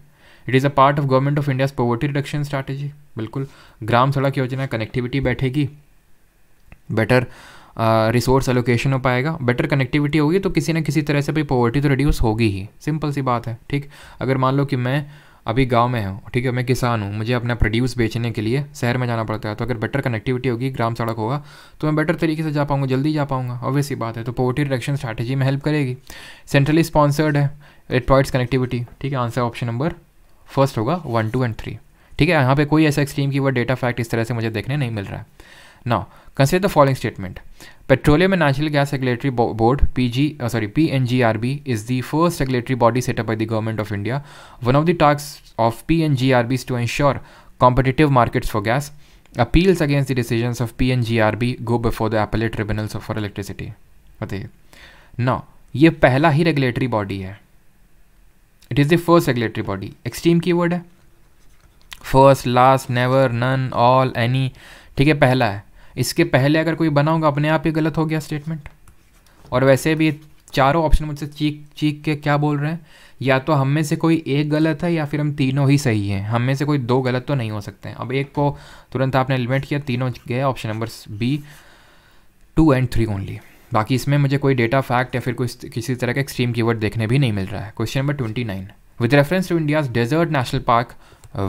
it is a part of government of India's poverty reduction strategy बिल्कुल ग्राम सड़क योजना connectivity बैठेगी better resource allocation हो पाएगा better connectivity होगी तो किसी ना किसी तरह से भाई पॉवर्टी तो रिड्यूस होगी ही सिंपल सी बात है ठीक अगर मान लो कि मैं अभी गांव में हूँ ठीक है मैं किसान हूँ मुझे अपना प्रोड्यूस बेचने के लिए शहर में जाना पड़ता है तो अगर बेटर कनेक्टिविटी होगी ग्राम सड़क होगा तो मैं बेटर तरीके से जा पाऊँगा जल्दी जा पाऊँगा ऑब्वियस ही बात है तो पॉवर्टी रिडक्शन स्ट्रैटेजी में हेल्प करेगी सेंट्रली स्पॉन्सर्ड है इट प्रोवाइड्स कनेक्टिविटी ठीक है आंसर ऑप्शन नंबर फर्स्ट होगा वन टू एंड थ्री ठीक है यहाँ पे कोई ऐसा एक्सट्रीम की वह डेटा फैक्ट इस तरह से मुझे देखने नहीं मिल रहा है ना Consider the following statement. Petroleum and Natural Gas Regulatory Bo Board PG uh, sorry PNGRB is the first regulatory body set up by the government of India. One of the tasks of PNGRB is to ensure competitive markets for gas. Appeals against the decisions of PNGRB go before the appellate tribunals for electricity. Now, ना ये पहला ही regulatory body It is the first regulatory body. Extreme keyword? Extreme keyword है first last never none all ठीक है पहला है इसके पहले अगर कोई बनाऊंगा अपने आप ही गलत हो गया स्टेटमेंट और वैसे भी चारों ऑप्शन मुझसे चीख चीख के क्या बोल रहे हैं या तो हम में से कोई एक गलत है या फिर हम तीनों ही सही हैं हम में से कोई दो गलत तो नहीं हो सकते हैं अब एक को तुरंत आपने एलिमेंट किया तीनों गए option number B two and three only बाकी इसमें मुझे कोई डेटा फैक्ट या फिर कोई किसी तरह का एक्सट्रीम वर्ड देखने भी नहीं मिल रहा है question number twenty nine with reference to India's desert national park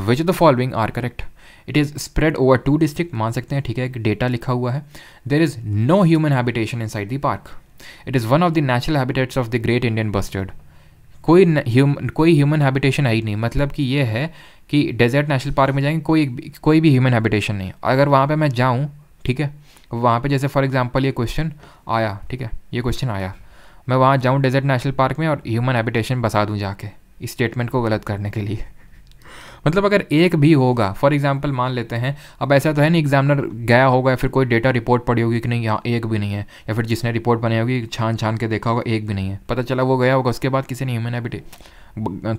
which the following are correct it is spread over two district मान सकते हैं ठीक है एक डेटा लिखा हुआ है there is no human habitation inside the park it is one of the natural habitats of the great Indian bustard कोई ह्यूमन कोई ह्यूमन हैबिटेशन है ही नहीं मतलब कि ये है कि डेजर्ट नेशनल पार्क में जाएंगे कोई कोई भी ह्यूमन हैबिटेशन नहीं अगर वहाँ पे मैं जाऊँ ठीक है वहाँ पे जैसे फॉर एग्जांपल ये क्वेश्चन आया ठीक है ये क्वेश्चन आया मैं वहाँ जाऊँ डेजर्ट नेशनल पार्क में और ह्यूमन हैबिटेशन बसा दूँ जाके इस स्टेटमेंट को गलत करने के लिए मतलब अगर एक भी होगा फॉर एग्जाम्पल मान लेते हैं अब ऐसा तो है नहीं एग्जामिनर गया होगा या फिर कोई डेटा रिपोर्ट पड़ी होगी कि नहीं यहाँ एक भी नहीं है या फिर जिसने रिपोर्ट बनाई होगी छान छान के देखा होगा एक भी नहीं है पता चला वो गया होगा उसके बाद किसी ने ह्यूमन हैबिट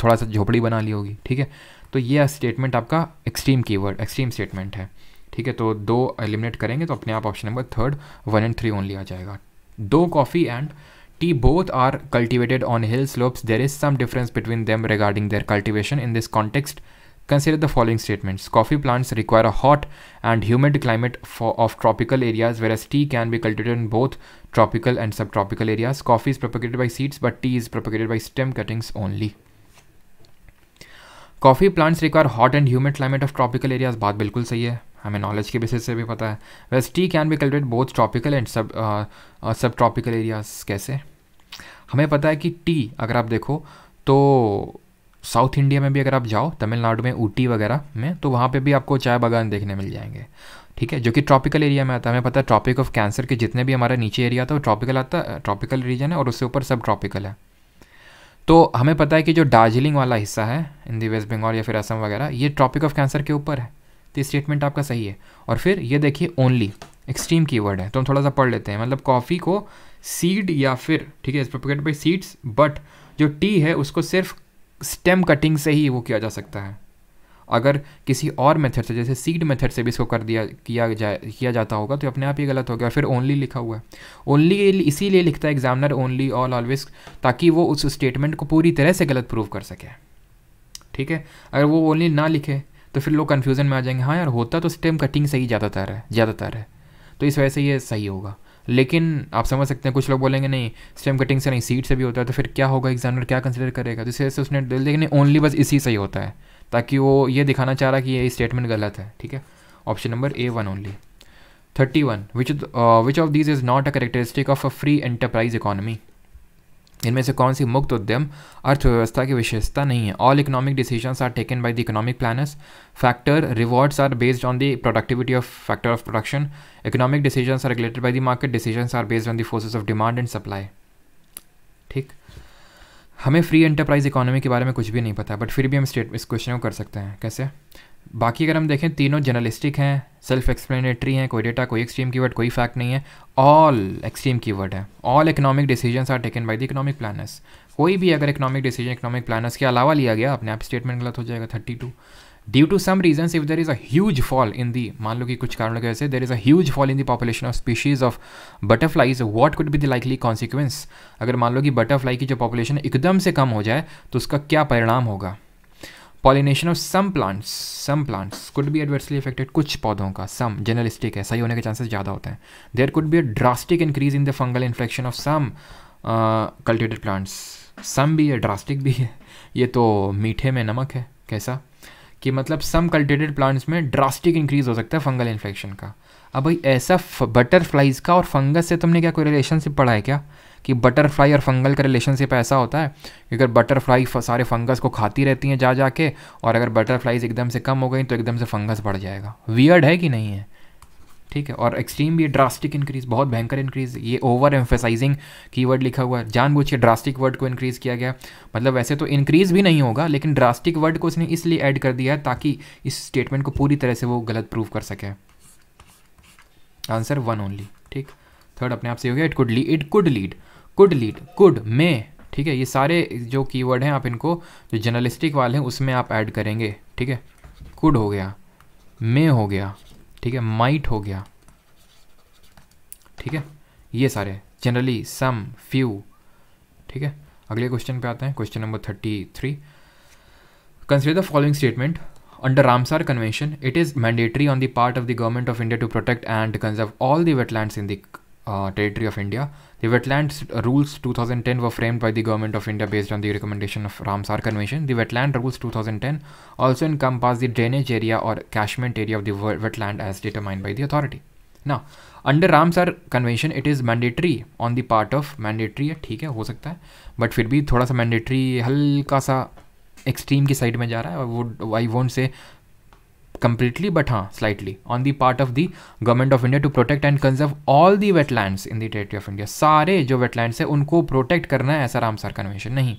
थोड़ा सा झोपड़ी बना ली होगी ठीक है तो ये स्टेटमेंट आपका एक्सट्रीम वर्ड एक्सट्रीम स्टेटमेंट है ठीक है तो दो एलिमिनेट करेंगे तो अपने आप option number third one and three only आ जाएगा दो coffee and tea both are cultivated on hill slopes there is some difference between them regarding their cultivation in this context Consider the following statements. Coffee plants require a hot and humid climate for, of tropical areas, whereas tea can be cultivated in both tropical and subtropical areas. Coffee is propagated by seeds, but tea is propagated by stem cuttings only. Coffee plants require hot and humid climate of tropical areas बात बिल्कुल सही है हमें knowledge के basis से भी पता है west tea can be cultivate both tropical and sub सब ट्रॉपिकल एरियाज कैसे हमें पता है कि टी अगर आप देखो तो साउथ इंडिया में भी अगर आप जाओ तमिलनाडु में ऊटी वगैरह में तो वहाँ पे भी आपको चाय बागान देखने मिल जाएंगे ठीक है जो कि ट्रॉपिकल एरिया में आता है हमें पता है ट्रॉपिक ऑफ कैंसर के जितने भी हमारा नीचे एरिया था वो ट्रॉपिकल आता है ट्रॉपिकल रीजन है और उससे ऊपर सब ट्रॉपिकल है तो हमें पता है कि जो दार्जिलिंग वाला हिस्सा है इन दी वेस्ट बंगाल या फिर असम वगैरह ये ट्रॉपिक ऑफ कैंसर के ऊपर है तो स्टेटमेंट आपका सही है और फिर ये देखिए ओनली एक्सट्रीम की है तो हम थोड़ा सा पढ़ लेते हैं मतलब कॉफ़ी को सीड या फिर ठीक है इस प्रोपेट बाई सीड्स बट जो टी है उसको सिर्फ स्टेम कटिंग से ही वो किया जा सकता है अगर किसी और मेथड से जैसे सीड मेथड से भी इसको कर दिया किया जाए किया जाता होगा तो अपने आप ही गलत हो गया फिर ओनली लिखा हुआ है ओनली इसीलिए लिखता है एग्जामिनर ओनली ऑल ऑलवेज ताकि वो उस स्टेटमेंट को पूरी तरह से गलत प्रूव कर सके ठीक है अगर वो ओनली ना लिखे तो फिर लोग कन्फ्यूजन में आ जाएंगे हाँ यार होता तो स्टेम कटिंग से ही ज़्यादातर है ज़्यादातर है तो इस वजह से ये सही होगा लेकिन आप समझ सकते हैं कुछ लोग बोलेंगे नहीं स्टेम कटिंग से नहीं सीट से भी होता है तो फिर क्या होगा एग्जामिनर क्या कंसिडर करेगा तो इस वजह से उसने लेकिन ओनली बस इसी सही होता है ताकि वो ये दिखाना चाह रहा कि ये स्टेटमेंट गलत है ठीक है option number A one only thirty one which which of these is not a characteristic of a free enterprise economy इनमें से कौन सी मुक्त उद्यम अर्थव्यवस्था की विशेषता नहीं है all economic decisions are taken by the economic planners factor rewards are based on the productivity of factor of production economic decisions are related by the market decisions are based on the forces of demand and supply ठीक हमें free enterprise economy के बारे में कुछ भी नहीं पता but फिर भी हम स्टेट इस क्वेश्चन को कर सकते हैं कैसे बाकी अगर हम देखें तीनों जर्नलिस्टिक हैं सेल्फ एक्सप्लेनेटरी हैं कोई डेटा कोई एक्सट्रीम कीवर्ड कोई फैक्ट नहीं है ऑल एक्सट्रीम कीवर्ड है all economic decisions are taken by the economic planners कोई भी अगर इकोनॉमिक डिसीजन इकोनॉमिक प्लानर्स के अलावा लिया गया अपने आप स्टेटमेंट गलत हो जाएगा thirty two due to some reason if there is a fall in the मान लो कि कुछ कारणों की वजह से there is a fall in the population of species of butterflies what could be the likely consequence अगर मान लो कि बटरफ्लाई की जो पॉपुलेशन एकदम से कम हो जाए तो उसका क्या परिणाम होगा pollination of some plants some plants could be adversely affected कुछ पौधों का सम जर्नलिस्टिक है सही होने के चांसेस ज़्यादा होते हैं there could be a drastic increase in the fungal infection of some cultivated plants some भी है ड्रास्टिक भी है ये तो मीठे में नमक है कैसा कि मतलब सम कल्टिवेटेड प्लांट्स में ड्रास्टिक इंक्रीज हो सकता है फंगल इन्फेक्शन का अब भाई ऐसा बटरफ्लाइज का और फंगस से तुमने क्या कोई रिलेशनशिप पढ़ा है क्या कि बटरफ्लाई और फंगल का रिलेशनशिप ऐसा होता है कि अगर बटरफ्लाई सारे फंगस को खाती रहती हैं जा जा के और अगर बटरफ्लाइज एकदम से कम हो गई तो एकदम से फंगस बढ़ जाएगा वियर्ड है कि नहीं है ठीक है और एक्सट्रीम भी ड्रास्टिक इंक्रीज बहुत भयंकर इंक्रीज ये ओवर एम्फेसाइजिंग कीवर्ड लिखा हुआ है जानबूझिए ड्रास्टिक वर्ड को इंक्रीज़ किया गया मतलब वैसे तो इंक्रीज़ भी नहीं होगा लेकिन ड्रास्टिक वर्ड को उसने इसलिए ऐड कर दिया है ताकि इस स्टेटमेंट को पूरी तरह से वो गलत प्रूव कर सके आंसर वन ओनली ठीक थर्ड अपने आप से हो गया it could lead it could lead could lead could may ठीक है ये सारे जो कीवर्ड हैं आप इनको जो जर्नलिस्टिक वाले हैं उसमें आप ऐड करेंगे ठीक है कुड हो गया मे हो गया ठीक है माइट हो गया ठीक है ये सारे जनरली सम फ्यू ठीक है अगले क्वेश्चन पे आते हैं question number thirty three consider the following statement under Ramsar convention it is mandatory on the part of the government of India to protect and conserve all the wetlands in the uh, territory of India. The Wetlands Rules 2010 were framed by the Government of India based on the recommendation of Ramsar Convention. The Wetland Rules 2010 also encompass the drainage area or catchment area of the wetland as determined by the authority. Now, under Ramsar Convention, it is mandatory on the part of mandatory. है ठीक है हो सकता है but फिर भी थोड़ा सा mandatory हल्का सा extreme की side में जा रहा है I would I won't say completely but huh, हाँ, slightly on the part of the government of India to protect and conserve all the wetlands in the territory of India सारे जो wetlands है उनको protect करना है ऐसा Ramsar convention नहीं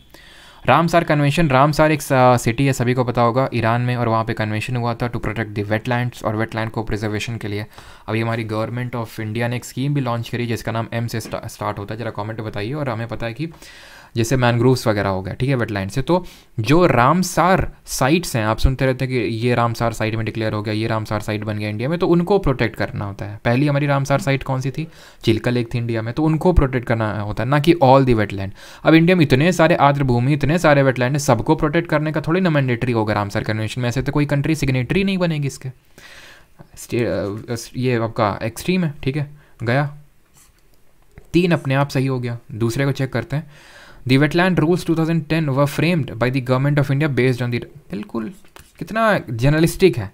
Ramsar convention Ramsar एक सिटी है सभी को पता होगा ईरान में और वहाँ पे कन्वेंशन हुआ था टू प्रोटेक्ट दी वेटलैंड्स और वेटलैंड को प्रिजर्वेशन के लिए अभी हमारी गवर्नमेंट ऑफ इंडिया ने एक स्कीम भी लॉन्च करी जिसका नाम एम से स्टार्ट होता है जरा कॉमेंट बताइए और हमें पता है कि जैसे मैनग्रोव्स वगैरह हो गया ठीक है वेटलैंड से तो जो रामसार साइट्स हैं आप सुनते रहते हैं कि ये रामसार साइट में डिक्लेयर हो गया ये रामसार साइट बन गया इंडिया में तो उनको प्रोटेक्ट करना होता है पहली हमारी रामसार साइट कौन सी थी चिल्का लेक थी इंडिया में तो उनको प्रोटेक्ट करना होता है ना कि ऑल दी वेटलैंड अब इंडिया में इतने सारे आर्द्र भूमि इतने सारे वेटलैंड है सबको प्रोटेक्ट करने का थोड़ी ना मैंडेटरी होगा रामसार कन्वेंशन में ऐसे तो कोई कंट्री सिग्नेटरी नहीं बनेगी इसके uh, ये आपका एक्सट्रीम है ठीक है गया तीन अपने आप सही हो गया दूसरे को चेक करते हैं the wetland rules 2010 were framed by the government of India based on the बिल्कुल कितना जर्नलिस्टिक है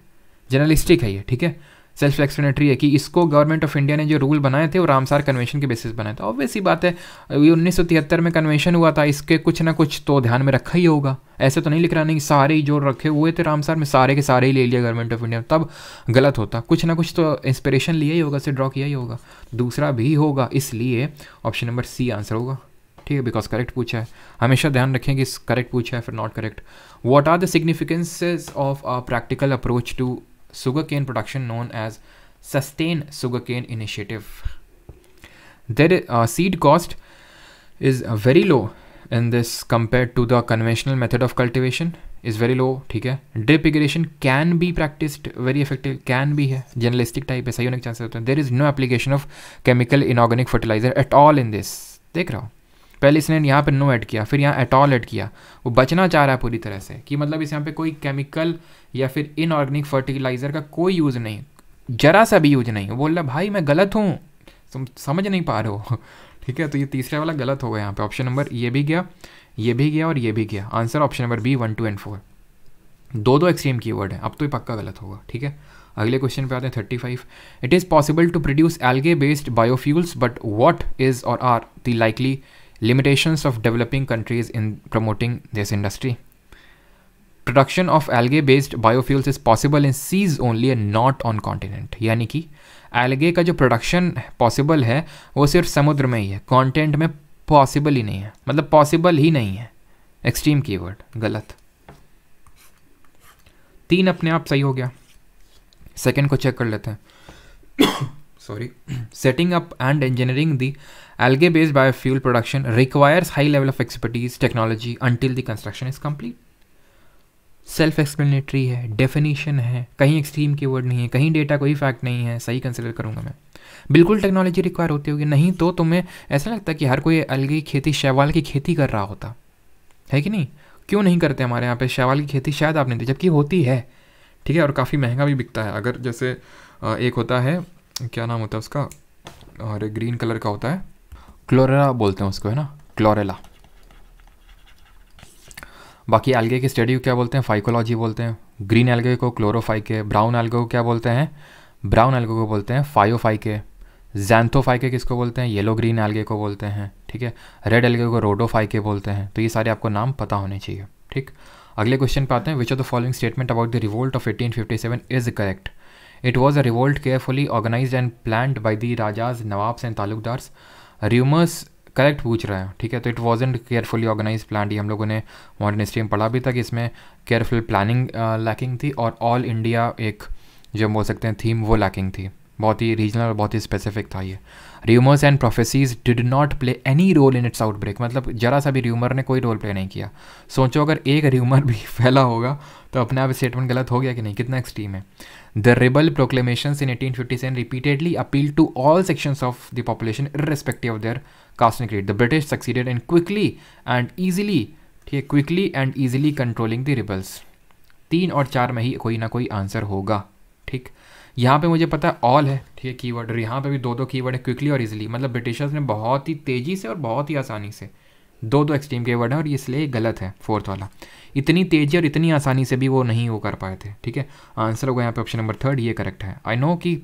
जर्नलिस्टिक है ये ठीक है सेल्फ एक्सप्लेनेटरी है कि इसको गवर्नमेंट ऑफ इंडिया ने जो रूल बनाए थे वो रामसार कन्वेंशन के बेसिस बनाए थे ऑब्वियस ही बात है ये उन्नीस में कन्वेंशन हुआ था इसके कुछ ना कुछ तो ध्यान में रखा ही होगा ऐसे तो नहीं लिख रहा नहीं सारे ही जो रखे हुए थे रामसार में सारे के सारे ही ले लिया गवर्नमेंट ऑफ इंडिया तब गलत होता कुछ ना कुछ तो इंस्पिरेशन लिया ही होगा से ड्रॉ किया ही होगा दूसरा भी होगा इसलिए ऑप्शन नंबर सी आंसर होगा ठीक है बिकॉज करेक्ट पूछा है हमेशा ध्यान रखें कि करेक्ट पूछा है फिर not correct what are the significances of a practical approach to sugar cane production known as sustain sugar cane initiative there seed cost is very low in this compare to the conventional method of cultivation is very low ठीक है drip irrigation can be practised very effective can भी है journalistic type है सही होने के chances होते हैं there is no application of chemical inorganic fertiliser at all in this देख रहा हूँ पहले इसने यहाँ पर नो ऐड किया फिर यहाँ एटॉल ऐड किया वो बचना चाह रहा है पूरी तरह से कि मतलब इस यहाँ पे कोई केमिकल या फिर इनऑर्गेनिक फर्टिलाइज़र का कोई यूज़ नहीं जरा सा भी यूज नहीं वो बोल रहा भाई मैं गलत हूँ तुम समझ नहीं पा रहे हो ठीक है तो ये तीसरा वाला गलत होगा यहाँ पे ऑप्शन नंबर ये भी गया ये भी गया और ये भी गया answer option number B one two and four दो दो एक्सट्रीम की वर्ड है अब तो ये पक्का गलत होगा ठीक है अगले क्वेश्चन पे आते हैं thirty five it is possible to produce algae based biofuels but what is or are the likely limitations of developing countries in promoting this industry production of algae based biofuels is possible in seas only and not on continent यानी कि एलगे का जो production possible है वो सिर्फ समुद्र में ही है कॉन्टिनेंट में पॉसिबल ही नहीं है मतलब पॉसिबल ही नहीं है एक्सट्रीम की वर्ड गलत तीन अपने आप सही हो गया सेकेंड को चेक कर लेते हैं sorry setting up and engineering the Algae based biofuel production requires high level of expertise technology until the construction is complete. Self explanatory है डेफिनेशन है कहीं एक्सट्रीम की वर्ड नहीं है कहीं डेटा कोई फैक्ट नहीं है सही कंसिडर करूँगा मैं बिल्कुल टेक्नोलॉजी रिक्वायर होती होगी नहीं तो तुम्हें ऐसा लगता है कि हर कोई अलगी खेती शैवाल की खेती कर रहा होता है कि नहीं क्यों नहीं करते हमारे यहाँ पे शैवाल की खेती शायद आपने देखी जबकि होती है ठीक है और काफ़ी महंगा भी बिकता है अगर जैसे एक होता है क्या नाम होता है उसका और ग्रीन कलर का होता है क्लोरेला बोलते हैं उसको है ना क्लोरेला बाकी एल्गे की स्टडी को क्या बोलते हैं फाइकोलॉजी बोलते हैं ग्रीन एल्गे को क्लोरोफाइके ब्राउन एल्गे को क्या बोलते हैं ब्राउन एल्गे को बोलते हैं फायोफाइके जैंथोफाइके किसको बोलते हैं येलो ग्रीन एल्गे को बोलते हैं ठीक है रेड एल्गे को रोडोफाइके बोलते हैं तो ये सारे आपको नाम पता होने चाहिए ठीक अगले क्वेश्चन पे आते हैं which of the following statement about the revolt of 1857 is correct it was a revolt carefully organise and plan by the rajas nawabs and talukdars rumours correct पूछ रहा है ठीक है तो it was and carefully organise plan ये हम लोगों ने मॉडर्न हिस्ट्री में पढ़ा भी था कि इसमें केयरफुल प्लानिंग लैकिंग थी और ऑल इंडिया एक जो हम बोल सकते हैं थीम वो लैकिंग थी बहुत ही रीजनल और बहुत ही स्पेसिफिक था ये rumours and prophecies did not play any role in its outbreak मतलब जरा सा भी र्यूमर ने कोई रोल प्ले नहीं किया सोचो अगर एक र्यूमर भी फैला होगा तो अपने आप स्टेटमेंट गलत हो गया कि नहीं कितना एक्सट्रीम है The rebel proclamations in 1857 repeatedly appealed to all sections of the population irrespective of their caste and creed. The British succeeded in quickly and easily ठीक quickly and easily controlling the rebels तीन और चार में ही कोई ना कोई answer होगा ठीक यहाँ पे मुझे पता है ऑल है ठीक है कीवर्ड और यहाँ पे भी दो दो कीवर्ड है क्विकली और इजिली मतलब ब्रिटिशर्स ने बहुत ही तेज़ी से और बहुत ही आसानी से दो दो एक्सट्रीम के वर्ड हैं और इसलिए गलत है फोर्थ वाला इतनी तेज़ी और इतनी आसानी से भी वो नहीं वो कर पाए थे ठीक है आंसर होगा यहाँ पे ऑप्शन नंबर थर्ड ये करेक्ट है आई नो कि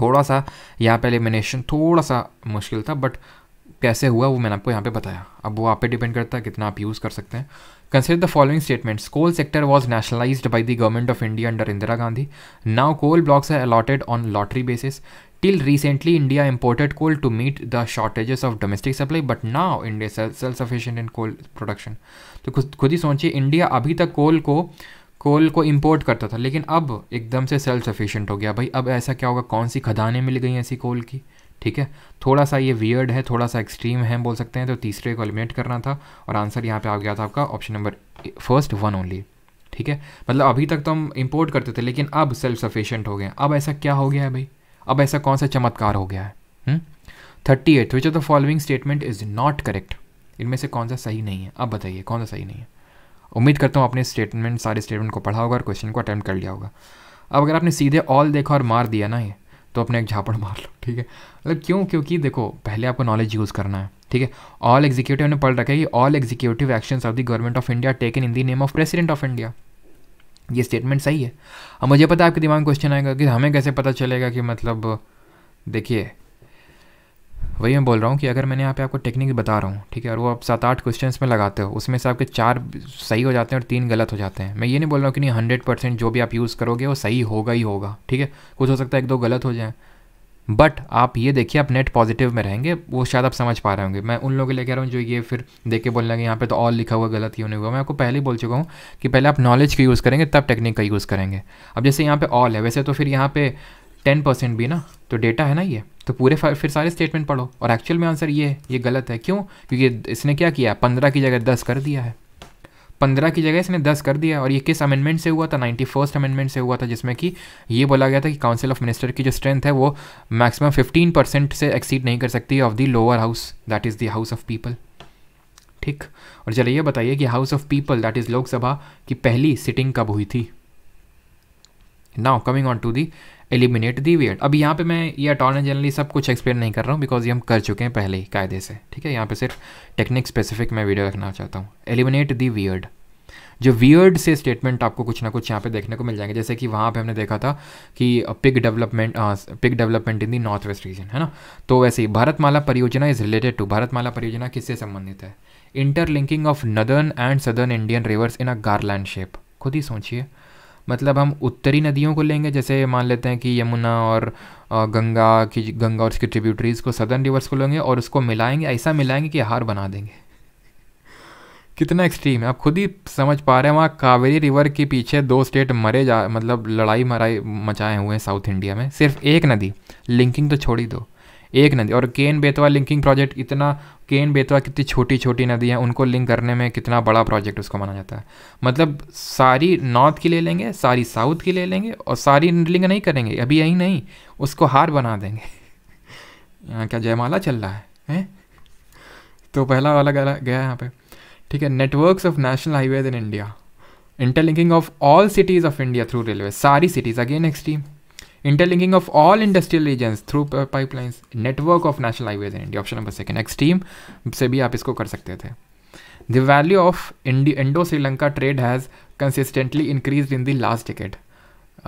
थोड़ा सा यहाँ पे एलिमिनेशन थोड़ा सा मुश्किल था बट कैसे हुआ वो मैंने आपको यहाँ पे बताया अब वो आप पे डिपेंड करता है कितना आप यूज़ कर सकते हैं consider the following statements coal sector was nationalised by the government of India under Indira Gandhi now coal blocks है allotted on lottery basis Till recently, India imported coal to meet the shortages of domestic supply, but now India is self-sufficient in coal production. तो खुद ही सोचिए India अभी तक कोल को कोल को import करता था लेकिन अब एकदम से सेल्फ सफिशिएंट हो गया भाई अब ऐसा क्या होगा कौन सी खदानें मिल गई ऐसी कोल की ठीक है थोड़ा सा ये वियर्ड है थोड़ा सा एक्सट्रीम है बोल सकते हैं तो तीसरे को एलिमिनेट करना था और आंसर यहाँ पे आ गया था आपका option number first one only ठीक है मतलब अभी तक तो हम इम्पोर्ट करते थे लेकिन अब सेल्फ सफिशियंट हो गए अब ऐसा क्या हो गया है भाई अब ऐसा कौन सा चमत्कार हो गया है thirty eight which of the following statement is not correct इनमें से कौन सा सही नहीं है अब बताइए कौन सा सही नहीं है उम्मीद करता हूँ आपने स्टेटमेंट सारे स्टेटमेंट को पढ़ा होगा और क्वेश्चन को अटैम्प्ट कर लिया होगा अब अगर आपने सीधे ऑल देखा और मार दिया ना ये तो अपने एक झापड़ मार लो ठीक है मतलब क्यों क्योंकि देखो पहले आपको नॉलेज यूज़ करना है ठीक है ऑल एग्जीक्यूटिव ने पढ़ रखा है कि all executive actions of the government of India taken in the name of president of India ये स्टेटमेंट सही है अब मुझे पता है आपके दिमाग में क्वेश्चन आएगा कि हमें कैसे पता चलेगा कि मतलब देखिए वही मैं बोल रहा हूँ कि अगर मैंने यहाँ पे आपको टेक्निक बता रहा हूँ ठीक है और वो आप सात आठ क्वेश्चन में लगाते हो उसमें से आपके चार सही हो जाते हैं और तीन गलत हो जाते हैं मैं ये नहीं बोल रहा हूँ कि नहीं हंड्रेड परसेंट जो भी आप यूज़ करोगे वो सही होगा ही होगा ठीक है कुछ हो सकता है एक दो गलत हो जाए बट आप ये देखिए आप नेट पॉजिटिव में रहेंगे वो शायद आप समझ पा रहे होंगे मैं उन लोगों के लिए कह रहा हूँ जो ये फिर देख के बोलने लगे यहाँ पे तो ऑल लिखा हुआ गलत ही नहीं हुआ मैं आपको पहले ही बोल चुका हूँ कि पहले आप नॉलेज का यूज़ करेंगे तब टेक्निक का यूज़ करेंगे अब जैसे यहाँ पे ऑल है वैसे तो फिर यहाँ पे टेन परसेंट भी ना तो डेटा है ना ये तो पूरे फिर सारे स्टेटमेंट पढ़ो और एक्चुअल में आंसर ये है ये गलत है क्यों क्योंकि इसने क्या किया पंद्रह की जगह दस कर दिया है पंद्रह की जगह इसने दस कर दिया और ये किस अमेंडमेंट से हुआ था नाइन्टी फर्स्ट अमेंडमेंट से हुआ था जिसमें कि ये बोला गया था कि काउंसिल ऑफ मिनिस्टर की जो स्ट्रेंथ है वो मैक्सिमम फिफ्टीन परसेंट से एक्सीड नहीं कर सकती of the lower house that is the house of people ठीक और चलिए बताइए कि house of people that is Lok Sabha की पहली सिटिंग कब हुई थी now coming on to the eliminate the wait अब यहाँ पे मैं ये अटॉर्नी जनरली सब कुछ एक्सप्लेन नहीं कर रहा हूँ बिकॉज ये हम कर चुके हैं पहले ही कायदे से ठीक है यहाँ पे सिर्फ टेक्निक स्पेसिफिक मैं वीडियो रखना चाहता हूँ एलिमिनेट दी वियर्ड जो वियर्ड से स्टेटमेंट आपको कुछ ना कुछ यहाँ पे देखने को मिल जाएंगे जैसे कि वहाँ पे हमने देखा था कि peak development pick development in the north west region है ना तो वैसे ही भारतमाला परियोजना इज रिलेटेड टू भारतमाला परियोजना किससे संबंधित है interlinking of northern and southern Indian rivers in a garland shape खुद ही सोचिए मतलब हम उत्तरी नदियों को लेंगे जैसे मान लेते हैं कि यमुना और गंगा की गंगा और उसकी ट्रिब्यूटरीज़ को सदर्न रिवर्स को लेंगे और उसको मिलाएंगे ऐसा मिलाएंगे कि हार बना देंगे कितना एक्सट्रीम है आप खुद ही समझ पा रहे हैं वहाँ कावेरी रिवर के पीछे दो स्टेट मरे जा मतलब लड़ाई मराई मचाए हुए हैं साउथ इंडिया में सिर्फ एक नदी लिंकिंग तो छोड़ ही दो एक नदी और केन बेतवा लिंकिंग प्रोजेक्ट इतना केन बेतवा कितनी छोटी छोटी नदी है उनको लिंक करने में कितना बड़ा प्रोजेक्ट उसको माना जाता है मतलब सारी नॉर्थ की ले लेंगे सारी साउथ की ले लेंगे और सारी लिंक नहीं करेंगे अभी यही नहीं उसको हार बना देंगे यहाँ क्या जयमाला चल रहा है ए तो पहला वाला गया यहाँ पर ठीक है network of national highways in India interlinking of all cities of India through railway सारी cities again extreme interlinking of all industrial regions network of national highways. National highways in India option number second extreme से भी आप इसको The सकते थे the value indo sri Lanka trade has consistently increased in the last decade.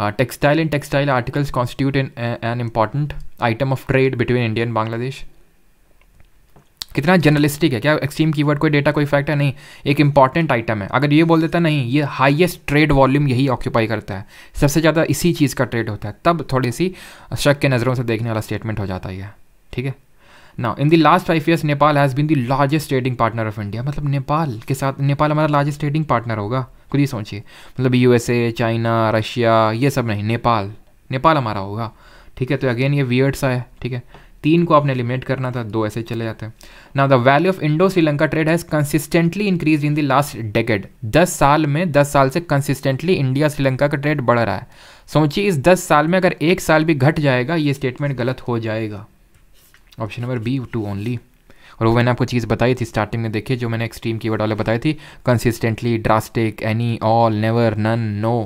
Uh, textile and textile articles constitute an, uh, an important item of trade between India and Bangladesh. कितना journalistic है क्या extreme keyword कोई data कोई fact है नहीं एक important item है अगर ये बोल देता नहीं ये हाइएस्ट ट्रेड वॉल्यूम यही ऑक्यूपाई करता है सबसे ज़्यादा इसी चीज़ का ट्रेड होता है तब थोड़ी सी शक के नज़रों से देखने वाला स्टेटमेंट हो जाता है ठीक है ना in the last five years Nepal has been the largest trading partner of India मतलब नेपाल के साथ नेपाल हमारा लार्जेस्ट ट्रेडिंग पार्टनर होगा खुद ही सोचिए मतलब ए चाइना रशिया ये सब नहीं नेपाल नेपाल हमारा होगा ठीक है तो अगेन ये वियर्ड सा है ठीक है तीन को आपने लिमिट करना था दो ऐसे चले जाते हैं ना the value of Indo Sri Lanka trade has consistently increase in the last decade दस साल में दस साल से कंसिस्टेंटली इंडिया श्रीलंका का ट्रेड बढ़ रहा है सोचिए इस दस साल में अगर एक साल भी घट जाएगा ये स्टेटमेंट गलत हो जाएगा option number B two only और वो मैंने आपको चीज़ बताई थी स्टार्टिंग में देखिए जो मैंने एक्सट्रीम कीवर्ड वाले बताई थी consistently drastic any all never none no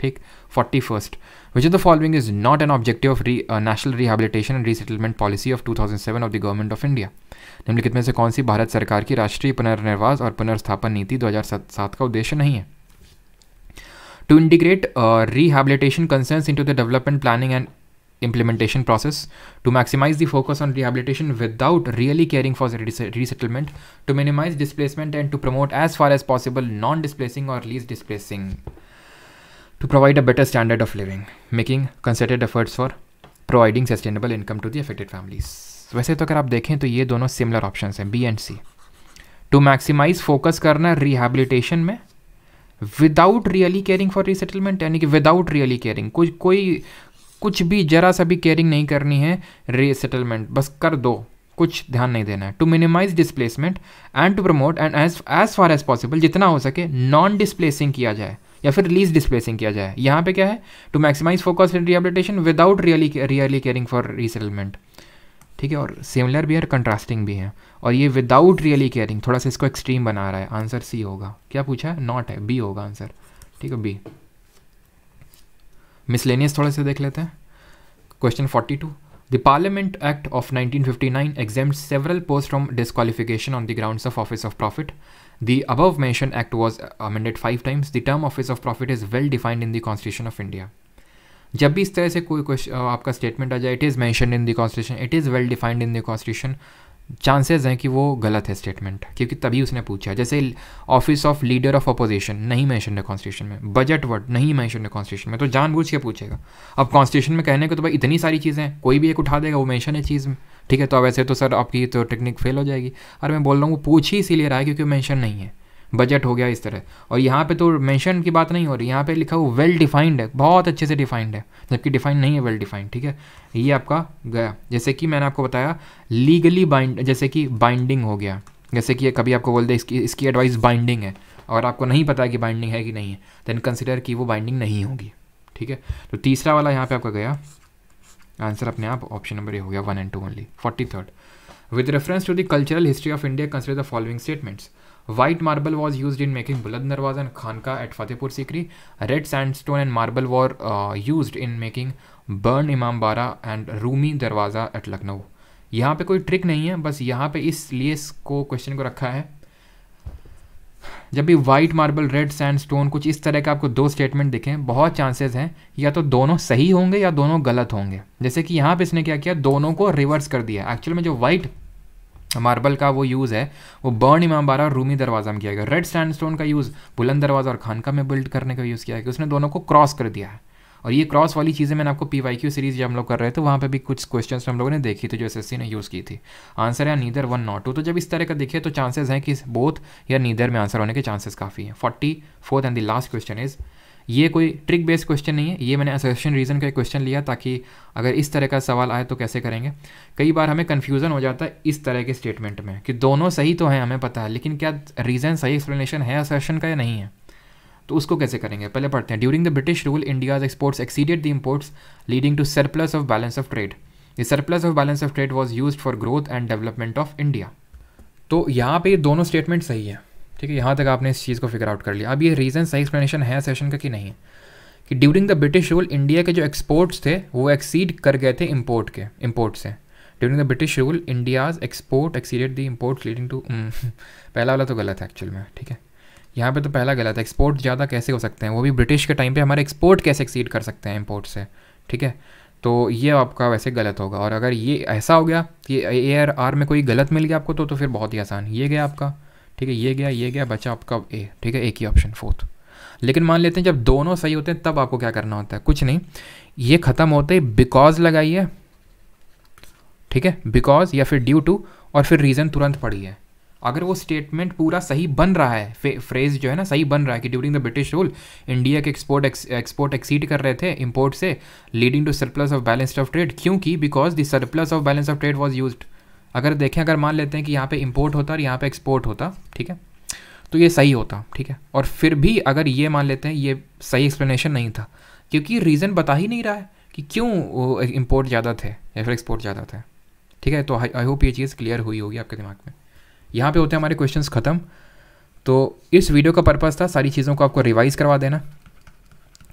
ठीक forty first Which of the following is not an objective of re, uh, National Rehabilitation and Resettlement Policy of 2007 of the Government of India? निम्नलिखित में से कौन सी भारत सरकार की राष्ट्रीय पुनर्निवास और पुनर्स्थापन नीति 2007 का उद्देश्य नहीं है to integrate uh, rehabilitation concerns into the development planning and implementation process to maximize the focus on rehabilitation without really caring for resettlement to minimize displacement and to promote as far as possible non-displacing or least displacing to provide a better standard of living, making concerted efforts for providing sustainable income to the affected families. वैसे तो अगर आप देखें तो ये दोनों similar option हैं B and C to maximize focus करना रिहेबिलिटेशन में without really caring for resettlement यानी कि विदाउट रियली केयरिंग कुछ कोई कुछ भी जरा सा भी केयरिंग नहीं करनी है रिसेटलमेंट बस कर दो कुछ ध्यान नहीं देना है to minimize displacement and to promote and as as far as possible जितना हो सके नॉन डिस्प्लेसिंग किया जाए या फिर लीज डिस्प्लेसिंग किया जाए यहाँ पे क्या है to maximize focus in rehabilitation without really really caring for resettlement ठीक है और सिमिलर भी है और कंट्रास्टिंग भी है और ये विदाउट रियली केयरिंग थोड़ा सा इसको एक्सट्रीम बना रहा है आंसर सी होगा क्या पूछा है नॉट है बी होगा आंसर ठीक है बी मिसलेनियस थोड़ा सा देख लेते हैं question forty two act of nineteen fifty nine exempts several post from disqualification on the ground of office of profit The above mentioned act was uh, amended five times. The term office of profit is well defined in the Constitution of India. जब भी इस तरह से कोई question uh, आपका statement आ जाए it is mention in the constitution it is well defined in the constitution chances हैं कि वो गलत है स्टेटमेंट क्योंकि तभी उसने पूछा जैसे office of leader of opposition नहीं मैंशन है कॉन्स्टिट्यूशन में बजट वर्ड नहीं मैंशन है कॉन्स्टिट्यूशन में तो जानबूझ के पूछेगा अब कॉन्स्टिट्यूशन में कहने को तो भाई इतनी सारी चीज़ें हैं कोई भी एक उठा देगा वो मैंशन है चीज़ में ठीक है तो वैसे तो सर आपकी तो टेक्निक फेल हो जाएगी अरे मैं बोल रहा हूँ वो पूछ ही इसीलिए रहा है क्योंकि मैंशन नहीं है बजट हो गया इस तरह और यहाँ पे तो मेंशन की बात नहीं हो रही यहाँ पे लिखा हुआ वेल डिफाइंड है बहुत अच्छे से डिफाइंड है जबकि डिफाइंड नहीं है वेल डिफाइंड ठीक है ये आपका गया जैसे कि मैंने आपको बताया लीगली बाइंड जैसे कि बाइंडिंग हो गया जैसे कि कभी आपको बोल दे इसकी इसकी एडवाइस बाइंडिंग है और आपको नहीं पता कि बाइंडिंग है कि नहीं है देन कंसिडर कि वो बाइंडिंग नहीं होगी ठीक है तो तीसरा वाला यहाँ पर आपका गया आंसर अपने आप ऑप्शन नंबर ए हो गया one and two only forty third with reference to the cultural history of India consider the following statements white marble was use in making Buland Darwaza and Khanqah at Fatehpur Sikri red sand stone and marble was use in making बर्न Imambara and Rumi दरवाज़ा eight Lucknow यहाँ पे कोई trick नहीं है बस यहाँ पे इसलिए इसको क्वेश्चन को रखा है जब भी white marble red sand stone कुछ इस तरह के आपको दो स्टेटमेंट दिखें बहुत चांसेस हैं या तो दोनों सही होंगे या दोनों गलत होंगे जैसे कि यहाँ पे इसने क्या किया दोनों को रिवर्स कर दिया एक्चुअल में जो वाइट मार्बल का वो यूज़ है वो बर्न इमाम बारा और रूमी दरवाज़ा में किया गया रेड सैंडस्टोन का यूज़ बुलंद दरवाज़ा और खानका में बिल्ड करने का यूज़ किया गया उसने दोनों को क्रॉस कर दिया है और ये क्रॉस वाली चीज़ें मैंने आपको पी वाई क्यू सीरीज जब हम लोग कर रहे थे वहाँ पे भी कुछ क्वेश्चंस हम लोगों ने देखी थी जो एसएससी ने यूज़ की थी आंसर है नीदर वन नॉट टू तो जब इस तरह का देखिए तो चांसेस हैं कि बोथ या नीदर में आंसर होने के चांसेस काफ़ी हैं forty fourth and the last question is ये कोई ट्रिक बेस्ड क्वेश्चन नहीं है ये मैंने असोसिएशन रीज़न का क्वेश्चन लिया ताकि अगर इस तरह का सवाल आए तो कैसे करेंगे कई बार हमें कन्फ्यूज़न हो जाता है इस तरह के स्टेटमेंट में कि दोनों सही तो हैं हमें पता है लेकिन क्या रीज़न सही एक्सप्लेनेशन है असोसिएशन का या नहीं है तो उसको कैसे करेंगे पहले पढ़ते हैं during the British rule India's exports exceeded the imports leading to surplus of balance of trade the surplus of balance of trade was use for growth and development of India तो यहाँ पे दोनों स्टेटमेंट सही है ठीक है यहाँ तक आपने इस चीज़ को फिगर आउट कर लिया अब ये रीज़न सही एक्सप्लेनेशन है सेशन का कि नहीं कि during the British rule India के जो एक्सपोर्ट्स थे वो एक्सीड कर गए थे इम्पोर्ट के इम्पोर्ट से during the British rule India's export exceeded the import leading to पहला वाला तो गलत है एक्चुअल में ठीक है यहाँ पे तो पहला गलत है एक्सपोर्ट ज़्यादा कैसे हो सकते हैं वो भी ब्रिटिश के टाइम पे हमारे एक्सपोर्ट कैसे एक्सीड कर सकते हैं इम्पोर्ट से ठीक है तो ये आपका वैसे गलत होगा और अगर ये ऐसा हो गया कि ए आर आर में कोई गलत मिल गया आपको तो तो फिर बहुत ही आसान ये गया आपका ठीक है ये गया ये गया बचा आपका ए ठीक है एक ही ऑप्शन फोर्थ लेकिन मान लेते हैं जब दोनों सही होते हैं तब आपको क्या करना होता है कुछ नहीं ये ख़त्म होते ही बिकॉज लगाइए ठीक है बिकॉज या फिर ड्यू टू और फिर रीज़न तुरंत पढ़िए अगर वो स्टेटमेंट पूरा सही बन रहा है फ्रेज जो है ना सही बन रहा है कि during the British rule India के एक्सपोर्ट एक्सपोर्ट एक्सीड कर रहे थे इम्पोर्ट से leading to surplus of balance of trade क्योंकि because the surplus of balance of trade was used अगर देखें अगर मान लेते हैं कि यहाँ पे इम्पोर्ट होता और यहाँ पे एक्सपोर्ट होता ठीक है तो ये सही होता ठीक है और फिर भी अगर ये मान लेते हैं ये सही एक्सप्लेनेशन नहीं था क्योंकि रीज़न बता ही नहीं रहा है कि क्यों इम्पोर्ट ज़्यादा थे या फिर एक्सपोर्ट ज़्यादा थे ठीक है तो आई होप ये चीज़ क्लियर हुई होगी आपके दिमाग में यहाँ पर होते हैं हमारे क्वेश्चन ख़त्म तो इस वीडियो का पर्पज़ था सारी चीज़ों को आपको रिवाइज़ करवा देना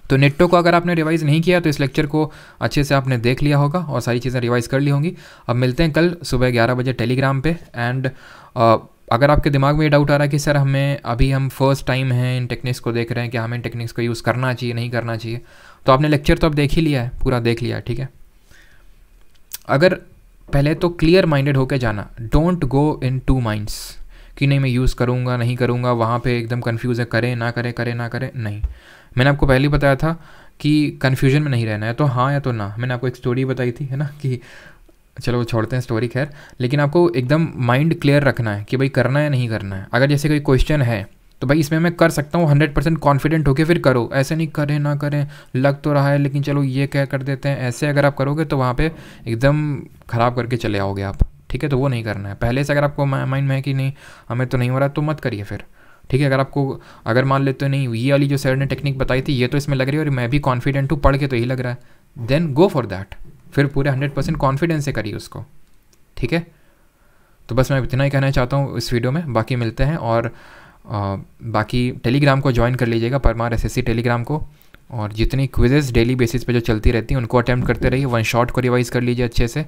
तो नेटो को अगर आपने रिवाइज़ नहीं किया तो इस लेक्चर को अच्छे से आपने देख लिया होगा और सारी चीज़ें रिवाइज़ कर ली होंगी अब मिलते हैं कल सुबह ग्यारह बजे टेलीग्राम पर एंड अगर आपके दिमाग में ये डाउट आ रहा है कि सर हमें अभी हम फर्स्ट टाइम हैं इन टेक्निक्स को देख रहे हैं कि हमें इन टेक्निक्स को यूज़ करना चाहिए नहीं करना चाहिए तो आपने लेक्चर तो अब देख ही लिया है पूरा देख लिया है ठीक है अगर पहले तो क्लियर माइंडेड होकर जाना don't go into minds कि नहीं मैं यूज़ करूँगा नहीं करूँगा वहाँ पर एकदम कन्फ्यूज़ है करें ना करें करें ना करें नहीं मैंने आपको पहले ही बताया था कि कन्फ्यूजन में नहीं रहना है तो हाँ या तो ना मैंने आपको एक स्टोरी बताई थी है ना कि चलो छोड़ते हैं स्टोरी खैर लेकिन आपको एकदम माइंड क्लियर रखना है कि भाई करना है नहीं करना है अगर जैसे कोई क्वेश्चन है तो भाई इसमें मैं कर सकता हूँ हंड्रेड परसेंट कॉन्फिडेंट होकर फिर करो ऐसे नहीं करें ना करें लग तो रहा है लेकिन चलो ये क्या कर देते हैं ऐसे अगर आप करोगे तो वहाँ पर एकदम ख़राब करके चले आओगे आप ठीक है तो वो नहीं करना है पहले से अगर आपको माइंड में है कि नहीं हमें तो नहीं हो रहा तो मत करिए फिर ठीक है अगर आपको अगर मान लेते तो नहीं ये वाली जो सर ने टेक्निक बताई थी ये तो इसमें लग रही है और मैं भी कॉन्फिडेंट हूँ पढ़ के तो यही लग रहा है देन गो फॉर दैट फिर पूरे हंड्रेड परसेंट कॉन्फिडेंस से करिए उसको ठीक है तो बस मैं इतना ही कहना चाहता हूँ इस वीडियो में बाकी मिलते हैं और आ, बाकी टेलीग्राम को ज्वाइन कर लीजिएगा परमार एस एस टेलीग्राम को और जितनी क्विजेज डेली बेसिस पे जो चलती रहती हैं उनको अटैम्प्ट करते रहिए वन शॉट को रिवाइज कर लीजिए अच्छे से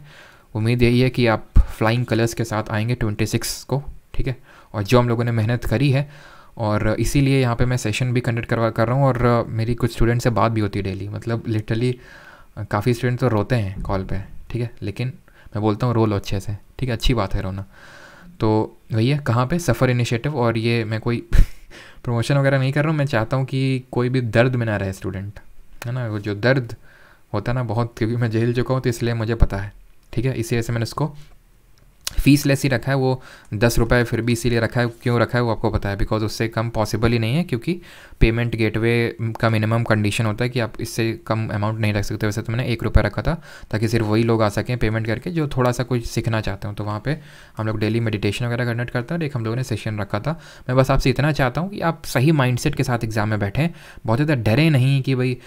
उम्मीद यही है कि आप फ्लाइंग कलर्स के साथ आएंगे ट्वेंटी सिक्स को ठीक है और जो हम लोगों ने मेहनत करी है और इसीलिए यहाँ पे मैं सेशन भी कंडक्ट करवा कर रहा हूँ और मेरी कुछ स्टूडेंट से बात भी होती है डेली मतलब लिटरली काफ़ी स्टूडेंट तो रोते हैं कॉल पे ठीक है लेकिन मैं बोलता हूँ रो लो अच्छे से ठीक है अच्छी बात है रोना तो वही है कहाँ पे सफ़र इनिशिएटिव और ये मैं कोई प्रमोशन वगैरह नहीं कर रहा हूँ मैं चाहता हूँ कि कोई भी दर्द में ना रहे स्टूडेंट है ना वो जो दर्द होता है ना बहुत क्योंकि मैं झेल चुका हूँ तो इसलिए मुझे पता है ठीक है इसी वजह से मैंने इसको फीस लेस ही रखा है वो दस रुपये फिर भी इसीलिए रखा है क्यों रखा है वो आपको पता है बिकॉज उससे कम पॉसिबल ही नहीं है क्योंकि पेमेंट गेटवे का मिनिमम कंडीशन होता है कि आप इससे कम अमाउंट नहीं रख सकते वैसे तो मैंने एक रुपये रखा था ताकि सिर्फ वही लोग आ सकें पेमेंट करके जो थोड़ा सा कुछ सीखना चाहते हो तो वहाँ पर हम लोग डेली मेडिटेशन वगैरह कंडक्ट करते हैं और एक हम लोगों ने सेशन रखा था मैं बस आपसे इतना चाहता हूँ कि आप सही माइंड के साथ एग्ज़ाम में बैठें बहुत ज़्यादा डरे नहीं कि भाई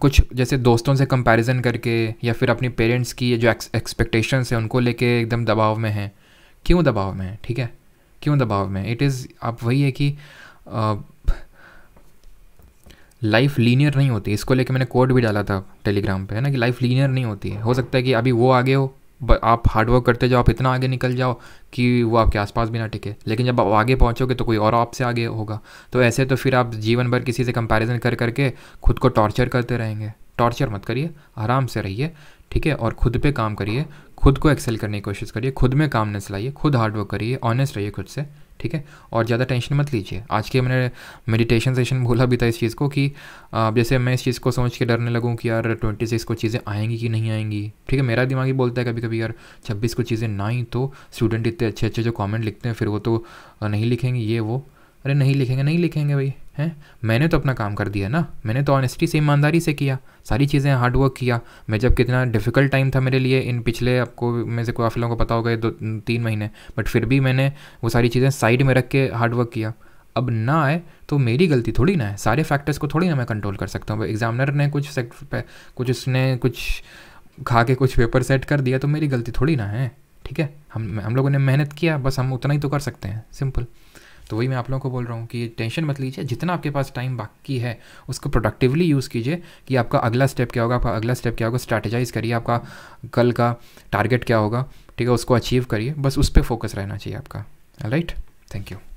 कुछ जैसे दोस्तों से कंपैरिजन करके या फिर अपने पेरेंट्स की जो एक्सपेक्टेशंस हैं उनको लेके एकदम दबाव में हैं क्यों दबाव में है ठीक है क्यों दबाव में इट इज़ आप वही है कि लाइफ लीनियर नहीं होती इसको लेके मैंने कोड भी डाला था टेलीग्राम पे है ना कि लाइफ लीनियर नहीं होती है हो सकता है कि अभी वो आगे हो आप हार्डवर्क करते जाओ आप इतना आगे निकल जाओ कि वो आपके आसपास भी ना टिके लेकिन जब आप आगे पहुंचोगे तो कोई और आपसे आगे होगा तो ऐसे तो फिर आप जीवन भर किसी से कंपैरिजन कर करके खुद को टॉर्चर करते रहेंगे टॉर्चर मत करिए आराम से रहिए ठीक है और खुद पे काम करिए खुद को एक्सेल करने की कोशिश करिए खुद में काम न चलाइए खुद हार्डवर्क करिए ऑनेस्ट रहिए खुद से ठीक है और ज़्यादा टेंशन मत लीजिए आज के मैंने मेडिटेशन सेशन बोला भी था इस चीज़ को कि अब जैसे मैं इस चीज़ को सोच के डरने लगूँ कि यार ट्वेंटी सिक्स को चीज़ें आएंगी कि नहीं आएंगी ठीक है मेरा दिमाग ही बोलता है कभी कभी यार छब्बीस को चीज़ें ना ही तो स्टूडेंट इतने अच्छे अच्छे जो कॉमेंट लिखते हैं फिर वो तो नहीं लिखेंगे ये वो अरे नहीं लिखेंगे नहीं लिखेंगे भाई हैं मैंने तो अपना काम कर दिया ना मैंने तो ऑनेस्टी से ईमानदारी से किया सारी चीज़ें हार्डवर्क किया मैं जब कितना डिफ़िकल्ट टाइम था मेरे लिए इन पिछले आपको में से काफ़ी लोगों को पता होगा दो तीन महीने बट फिर भी मैंने वो सारी चीज़ें साइड में रख के हार्डवर्क किया अब ना आए तो मेरी गलती थोड़ी ना है सारे फैक्टर्स को थोड़ी ना मैं कंट्रोल कर सकता हूँ एग्जामिनर ने कुछ सेक्ट कुछ उसने कुछ खा के कुछ पेपर सेट कर दिया तो मेरी गलती थोड़ी ना है ठीक है हम हम लोगों ने मेहनत किया बस हम उतना ही तो कर सकते हैं सिंपल तो वही मैं आप लोगों को बोल रहा हूँ कि टेंशन मत लीजिए जितना आपके पास टाइम बाकी है उसको प्रोडक्टिवली यूज़ कीजिए कि आपका अगला स्टेप क्या होगा आपका अगला स्टेप क्या होगा स्ट्रैटेजाइज करिए आपका कल का टारगेट क्या होगा ठीक है उसको अचीव करिए बस उस पर फोकस रहना चाहिए आपका
राइट थैंक यू